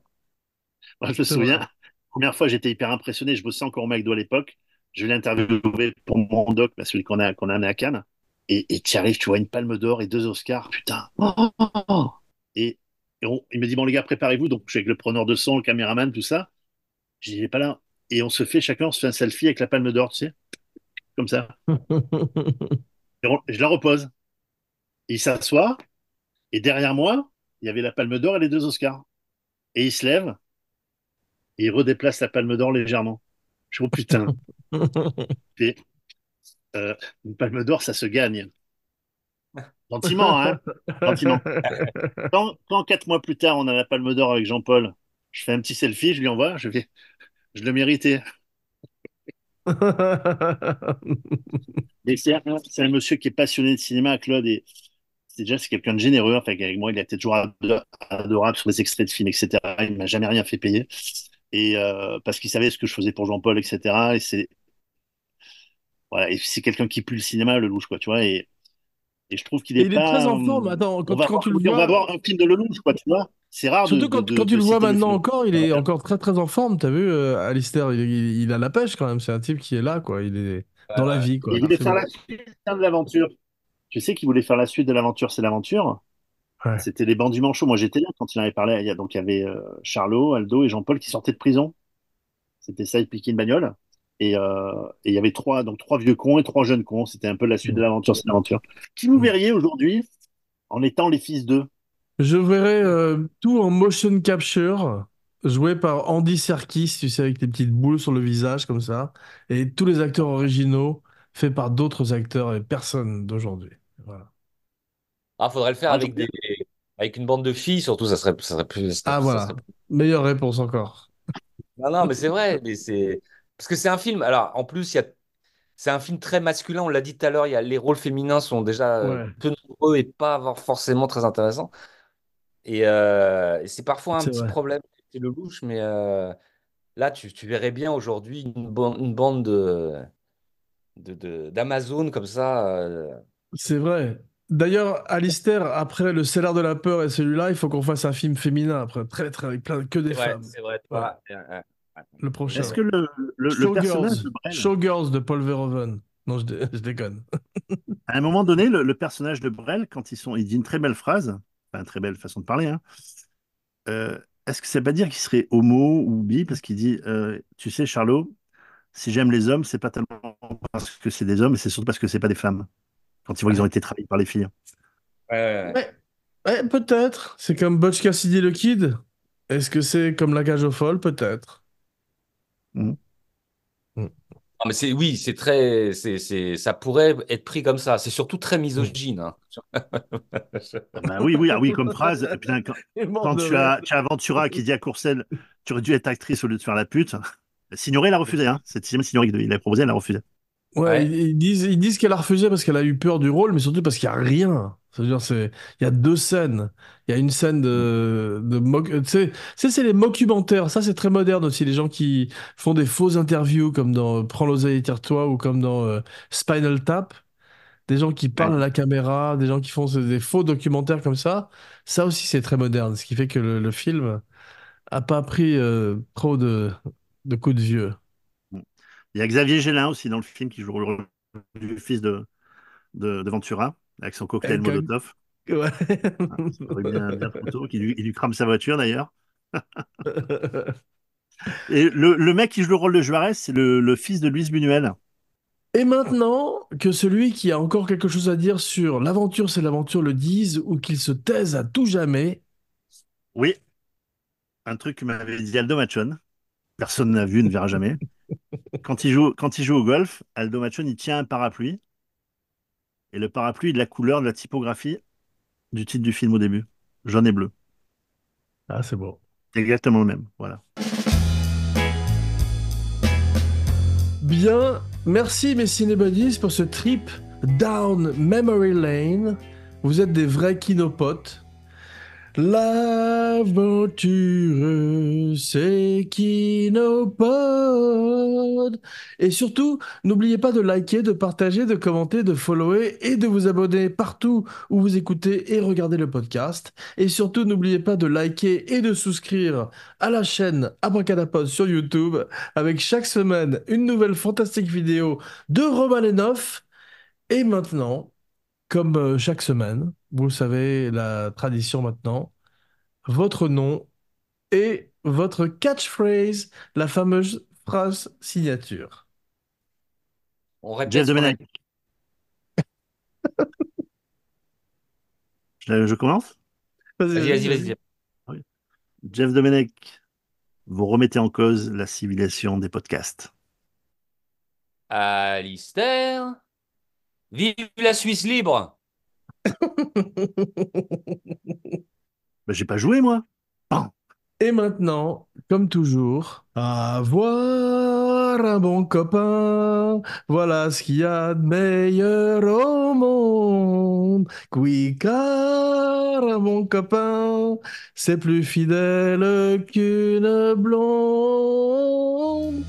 Speaker 3: je me souviens,
Speaker 2: première fois, j'étais hyper impressionné. Je bossais encore au McDo à l'époque. Je l'ai interviewé pour mon doc, celui qu'on a, qu'on a à Cannes. Et, tu arrives, tu vois une palme d'or et deux Oscars. Putain. Oh, oh, oh. Et il me dit, bon, les gars, préparez-vous. Donc, je suis avec le preneur de son, le caméraman, tout ça. Je dis, pas là. Et on se fait, chacun, on se fait un selfie avec la palme d'or, tu sais, comme ça.
Speaker 1: je
Speaker 2: la repose. il s'assoit. Et derrière moi, il y avait la palme d'or et les deux Oscars. Et il se lève. Et il redéplace la palme d'or légèrement. Je dis, oh putain. Euh, une palme d'or, ça se gagne. Gentiment, hein Gentiment. Quand, quatre mois plus tard, on a la Palme d'Or avec Jean-Paul, je fais un petit selfie, je lui envoie, je je le méritais. c'est un, monsieur qui est passionné de cinéma, Claude, et c'est déjà c'est quelqu'un de généreux. avec moi, il a été toujours adorable sur les extraits de films, etc. Il m'a jamais rien fait payer. Et euh, parce qu'il savait ce que je faisais pour Jean-Paul, etc. Et c'est voilà, c'est quelqu'un qui pue le cinéma, le louche, quoi, tu vois. Et et je trouve qu'il est, très en euh, forme.
Speaker 1: Maintenant, quand, on va,
Speaker 2: tu le vois... on va voir un film de Lelouch, quoi, tu vois. C'est rare. Surtout de, quand, tu le vois maintenant
Speaker 1: encore, il est encore très très en forme. tu as vu, euh, Alistair, il, a la pêche quand même. C'est un type qui est là, quoi. Il est dans la vie, quoi. Il voulait faire la
Speaker 2: suite hein, de l'aventure. Tu sais qu'il voulait faire la suite de l'aventure, c'est l'aventure. C'était les bandits manchots. Moi, j'étais là quand il en avait parlé. Il y a, donc, il y avait euh, Charlot, Aldo et Jean-Paul qui sortaient de prison. C'était ça, il piquait une bagnole. Euh, et il y avait trois, donc trois vieux cons et trois jeunes cons. C'était un peu la suite de l'aventure, c'est l'aventure. Qui vous mm. verriez aujourd'hui en étant les fils
Speaker 1: d'eux Je verrais euh, tout en motion capture, joué par Andy Serkis, tu sais, avec des petites boules sur le visage comme ça, et tous les acteurs originaux faits par d'autres acteurs et personne d'aujourd'hui.
Speaker 3: Voilà. Ah, faudrait le faire ah, avec des, avec une bande de filles, surtout, ça serait, ça serait plus. ah, voilà.
Speaker 1: Meilleure réponse encore.
Speaker 3: Non, non, mais c'est vrai. Mais c'est... Parce que c'est un film, alors en plus, a c'est un film très masculin, on l'a dit tout à l'heure, il a, les rôles féminins sont déjà euh, peu nombreux et pas forcément très intéressants. Et, euh, c'est parfois un petit problème, c'est le louche, mais euh, là, tu, verrais bien aujourd'hui une, bande de, d'Amazon comme ça.
Speaker 1: C'est vrai. D'ailleurs, Alistair, après le Cellar de la peur et celui-là, il faut qu'on fasse un film féminin après, très, très, avec plein, que des ouais, femmes. C'est vrai, est-ce que le, Showgirls, de Paul Verhoeven. Non, je, déconne.
Speaker 2: à un moment donné, le, personnage de Brel, quand ils sont, il dit une très belle phrase, une très belle façon de parler. Hein, euh, est-ce que ça veut pas dire qu'il serait homo ou bi Parce qu'il dit euh, Tu sais, Charlot, si j'aime les hommes, c'est pas tellement parce que c'est des hommes, mais c'est surtout parce que c'est pas des femmes. Quand ils voient qu'ils ont été travaillés par les filles.
Speaker 1: peut-être. C'est comme Butch Cassidy le Kid. Est-ce que c'est comme la cage aux folles Peut-être. Mmh.
Speaker 3: Mmh. mais c'est oui, c'est très, c'est, ça pourrait être pris comme ça. C'est surtout très misogyne. Hein. Ah ben oui, oui, ah oui, comme phrase.
Speaker 2: quand, tu, as, tu Ventura qui dit à Courcel tu aurais dû être actrice au lieu de faire la pute. Signoret l'a refusé. Hein. sixième Signoret il l'a proposé, elle l'a refusé.
Speaker 1: Ouais, Ils, disent, ils disent qu'elle a refusé parce qu'elle a eu peur du rôle, mais surtout parce qu'il n'y a rien cest dire c'est il y a deux scènes. Il y a une scène de, de euh, tu sais, c'est les mockumentaires. Ça, c'est très moderne aussi. Les gens qui font des fausses interviews, comme dans euh, Prends l'oseille et tire-toi ou comme dans euh, Spinal Tap. Des gens qui parlent à la caméra, des gens qui font des faux documentaires comme ça. Ça aussi, c'est très moderne. Ce qui fait que le, film a pas pris trop de, de coups de vieux.
Speaker 2: Il y a Xavier Gélin aussi dans le film qui joue le rôle du fils de, de Ventura avec son cocktail Molotov. il, lui, crame sa voiture d'ailleurs. Et le, mec qui joue le rôle de Juarez, c'est le, fils de Luis Buñuel.
Speaker 1: Et maintenant que celui qui a encore quelque chose à dire sur l'aventure, c'est l'aventure le dise ou qu'il se taise à tout jamais.
Speaker 2: Oui, un truc que m'avait dit Aldo Machon. Personne n'a vu, ne verra jamais. quand, il joue, quand il joue au golf, Aldo Machon, il tient un parapluie et le parapluie de la couleur de la typographie du titre du film au début, jaune et bleu. Ah, c'est beau. exactement le même, voilà.
Speaker 1: Bien, merci mes cinébodies pour ce trip down memory lane. Vous êtes des vrais kinopotes. L'aventure, c'est Kinopod. Et surtout, n'oubliez pas de liker, de partager, de commenter, de follower et de vous abonner partout où vous écoutez et regardez le podcast. Et surtout, n'oubliez pas de liker et de souscrire à la chaîne Abracadapod sur YouTube avec chaque semaine une nouvelle fantastique vidéo de Romain Lenov. Et maintenant, comme euh, chaque semaine, vous savez la tradition maintenant, votre nom et votre catchphrase, la fameuse phrase signature.
Speaker 3: On répète.
Speaker 2: je, commence
Speaker 3: Vas-y, vas-y, vas-y.
Speaker 2: Jeff Domenech, vous remettez en cause la civilisation des podcasts.
Speaker 3: Alistair, vive la Suisse libre mais
Speaker 1: ben, j'ai pas joué, moi. Et maintenant, comme toujours, avoir un bon copain, voilà ce qu'il y a de meilleur au monde. car un bon copain, c'est plus fidèle qu'une blonde.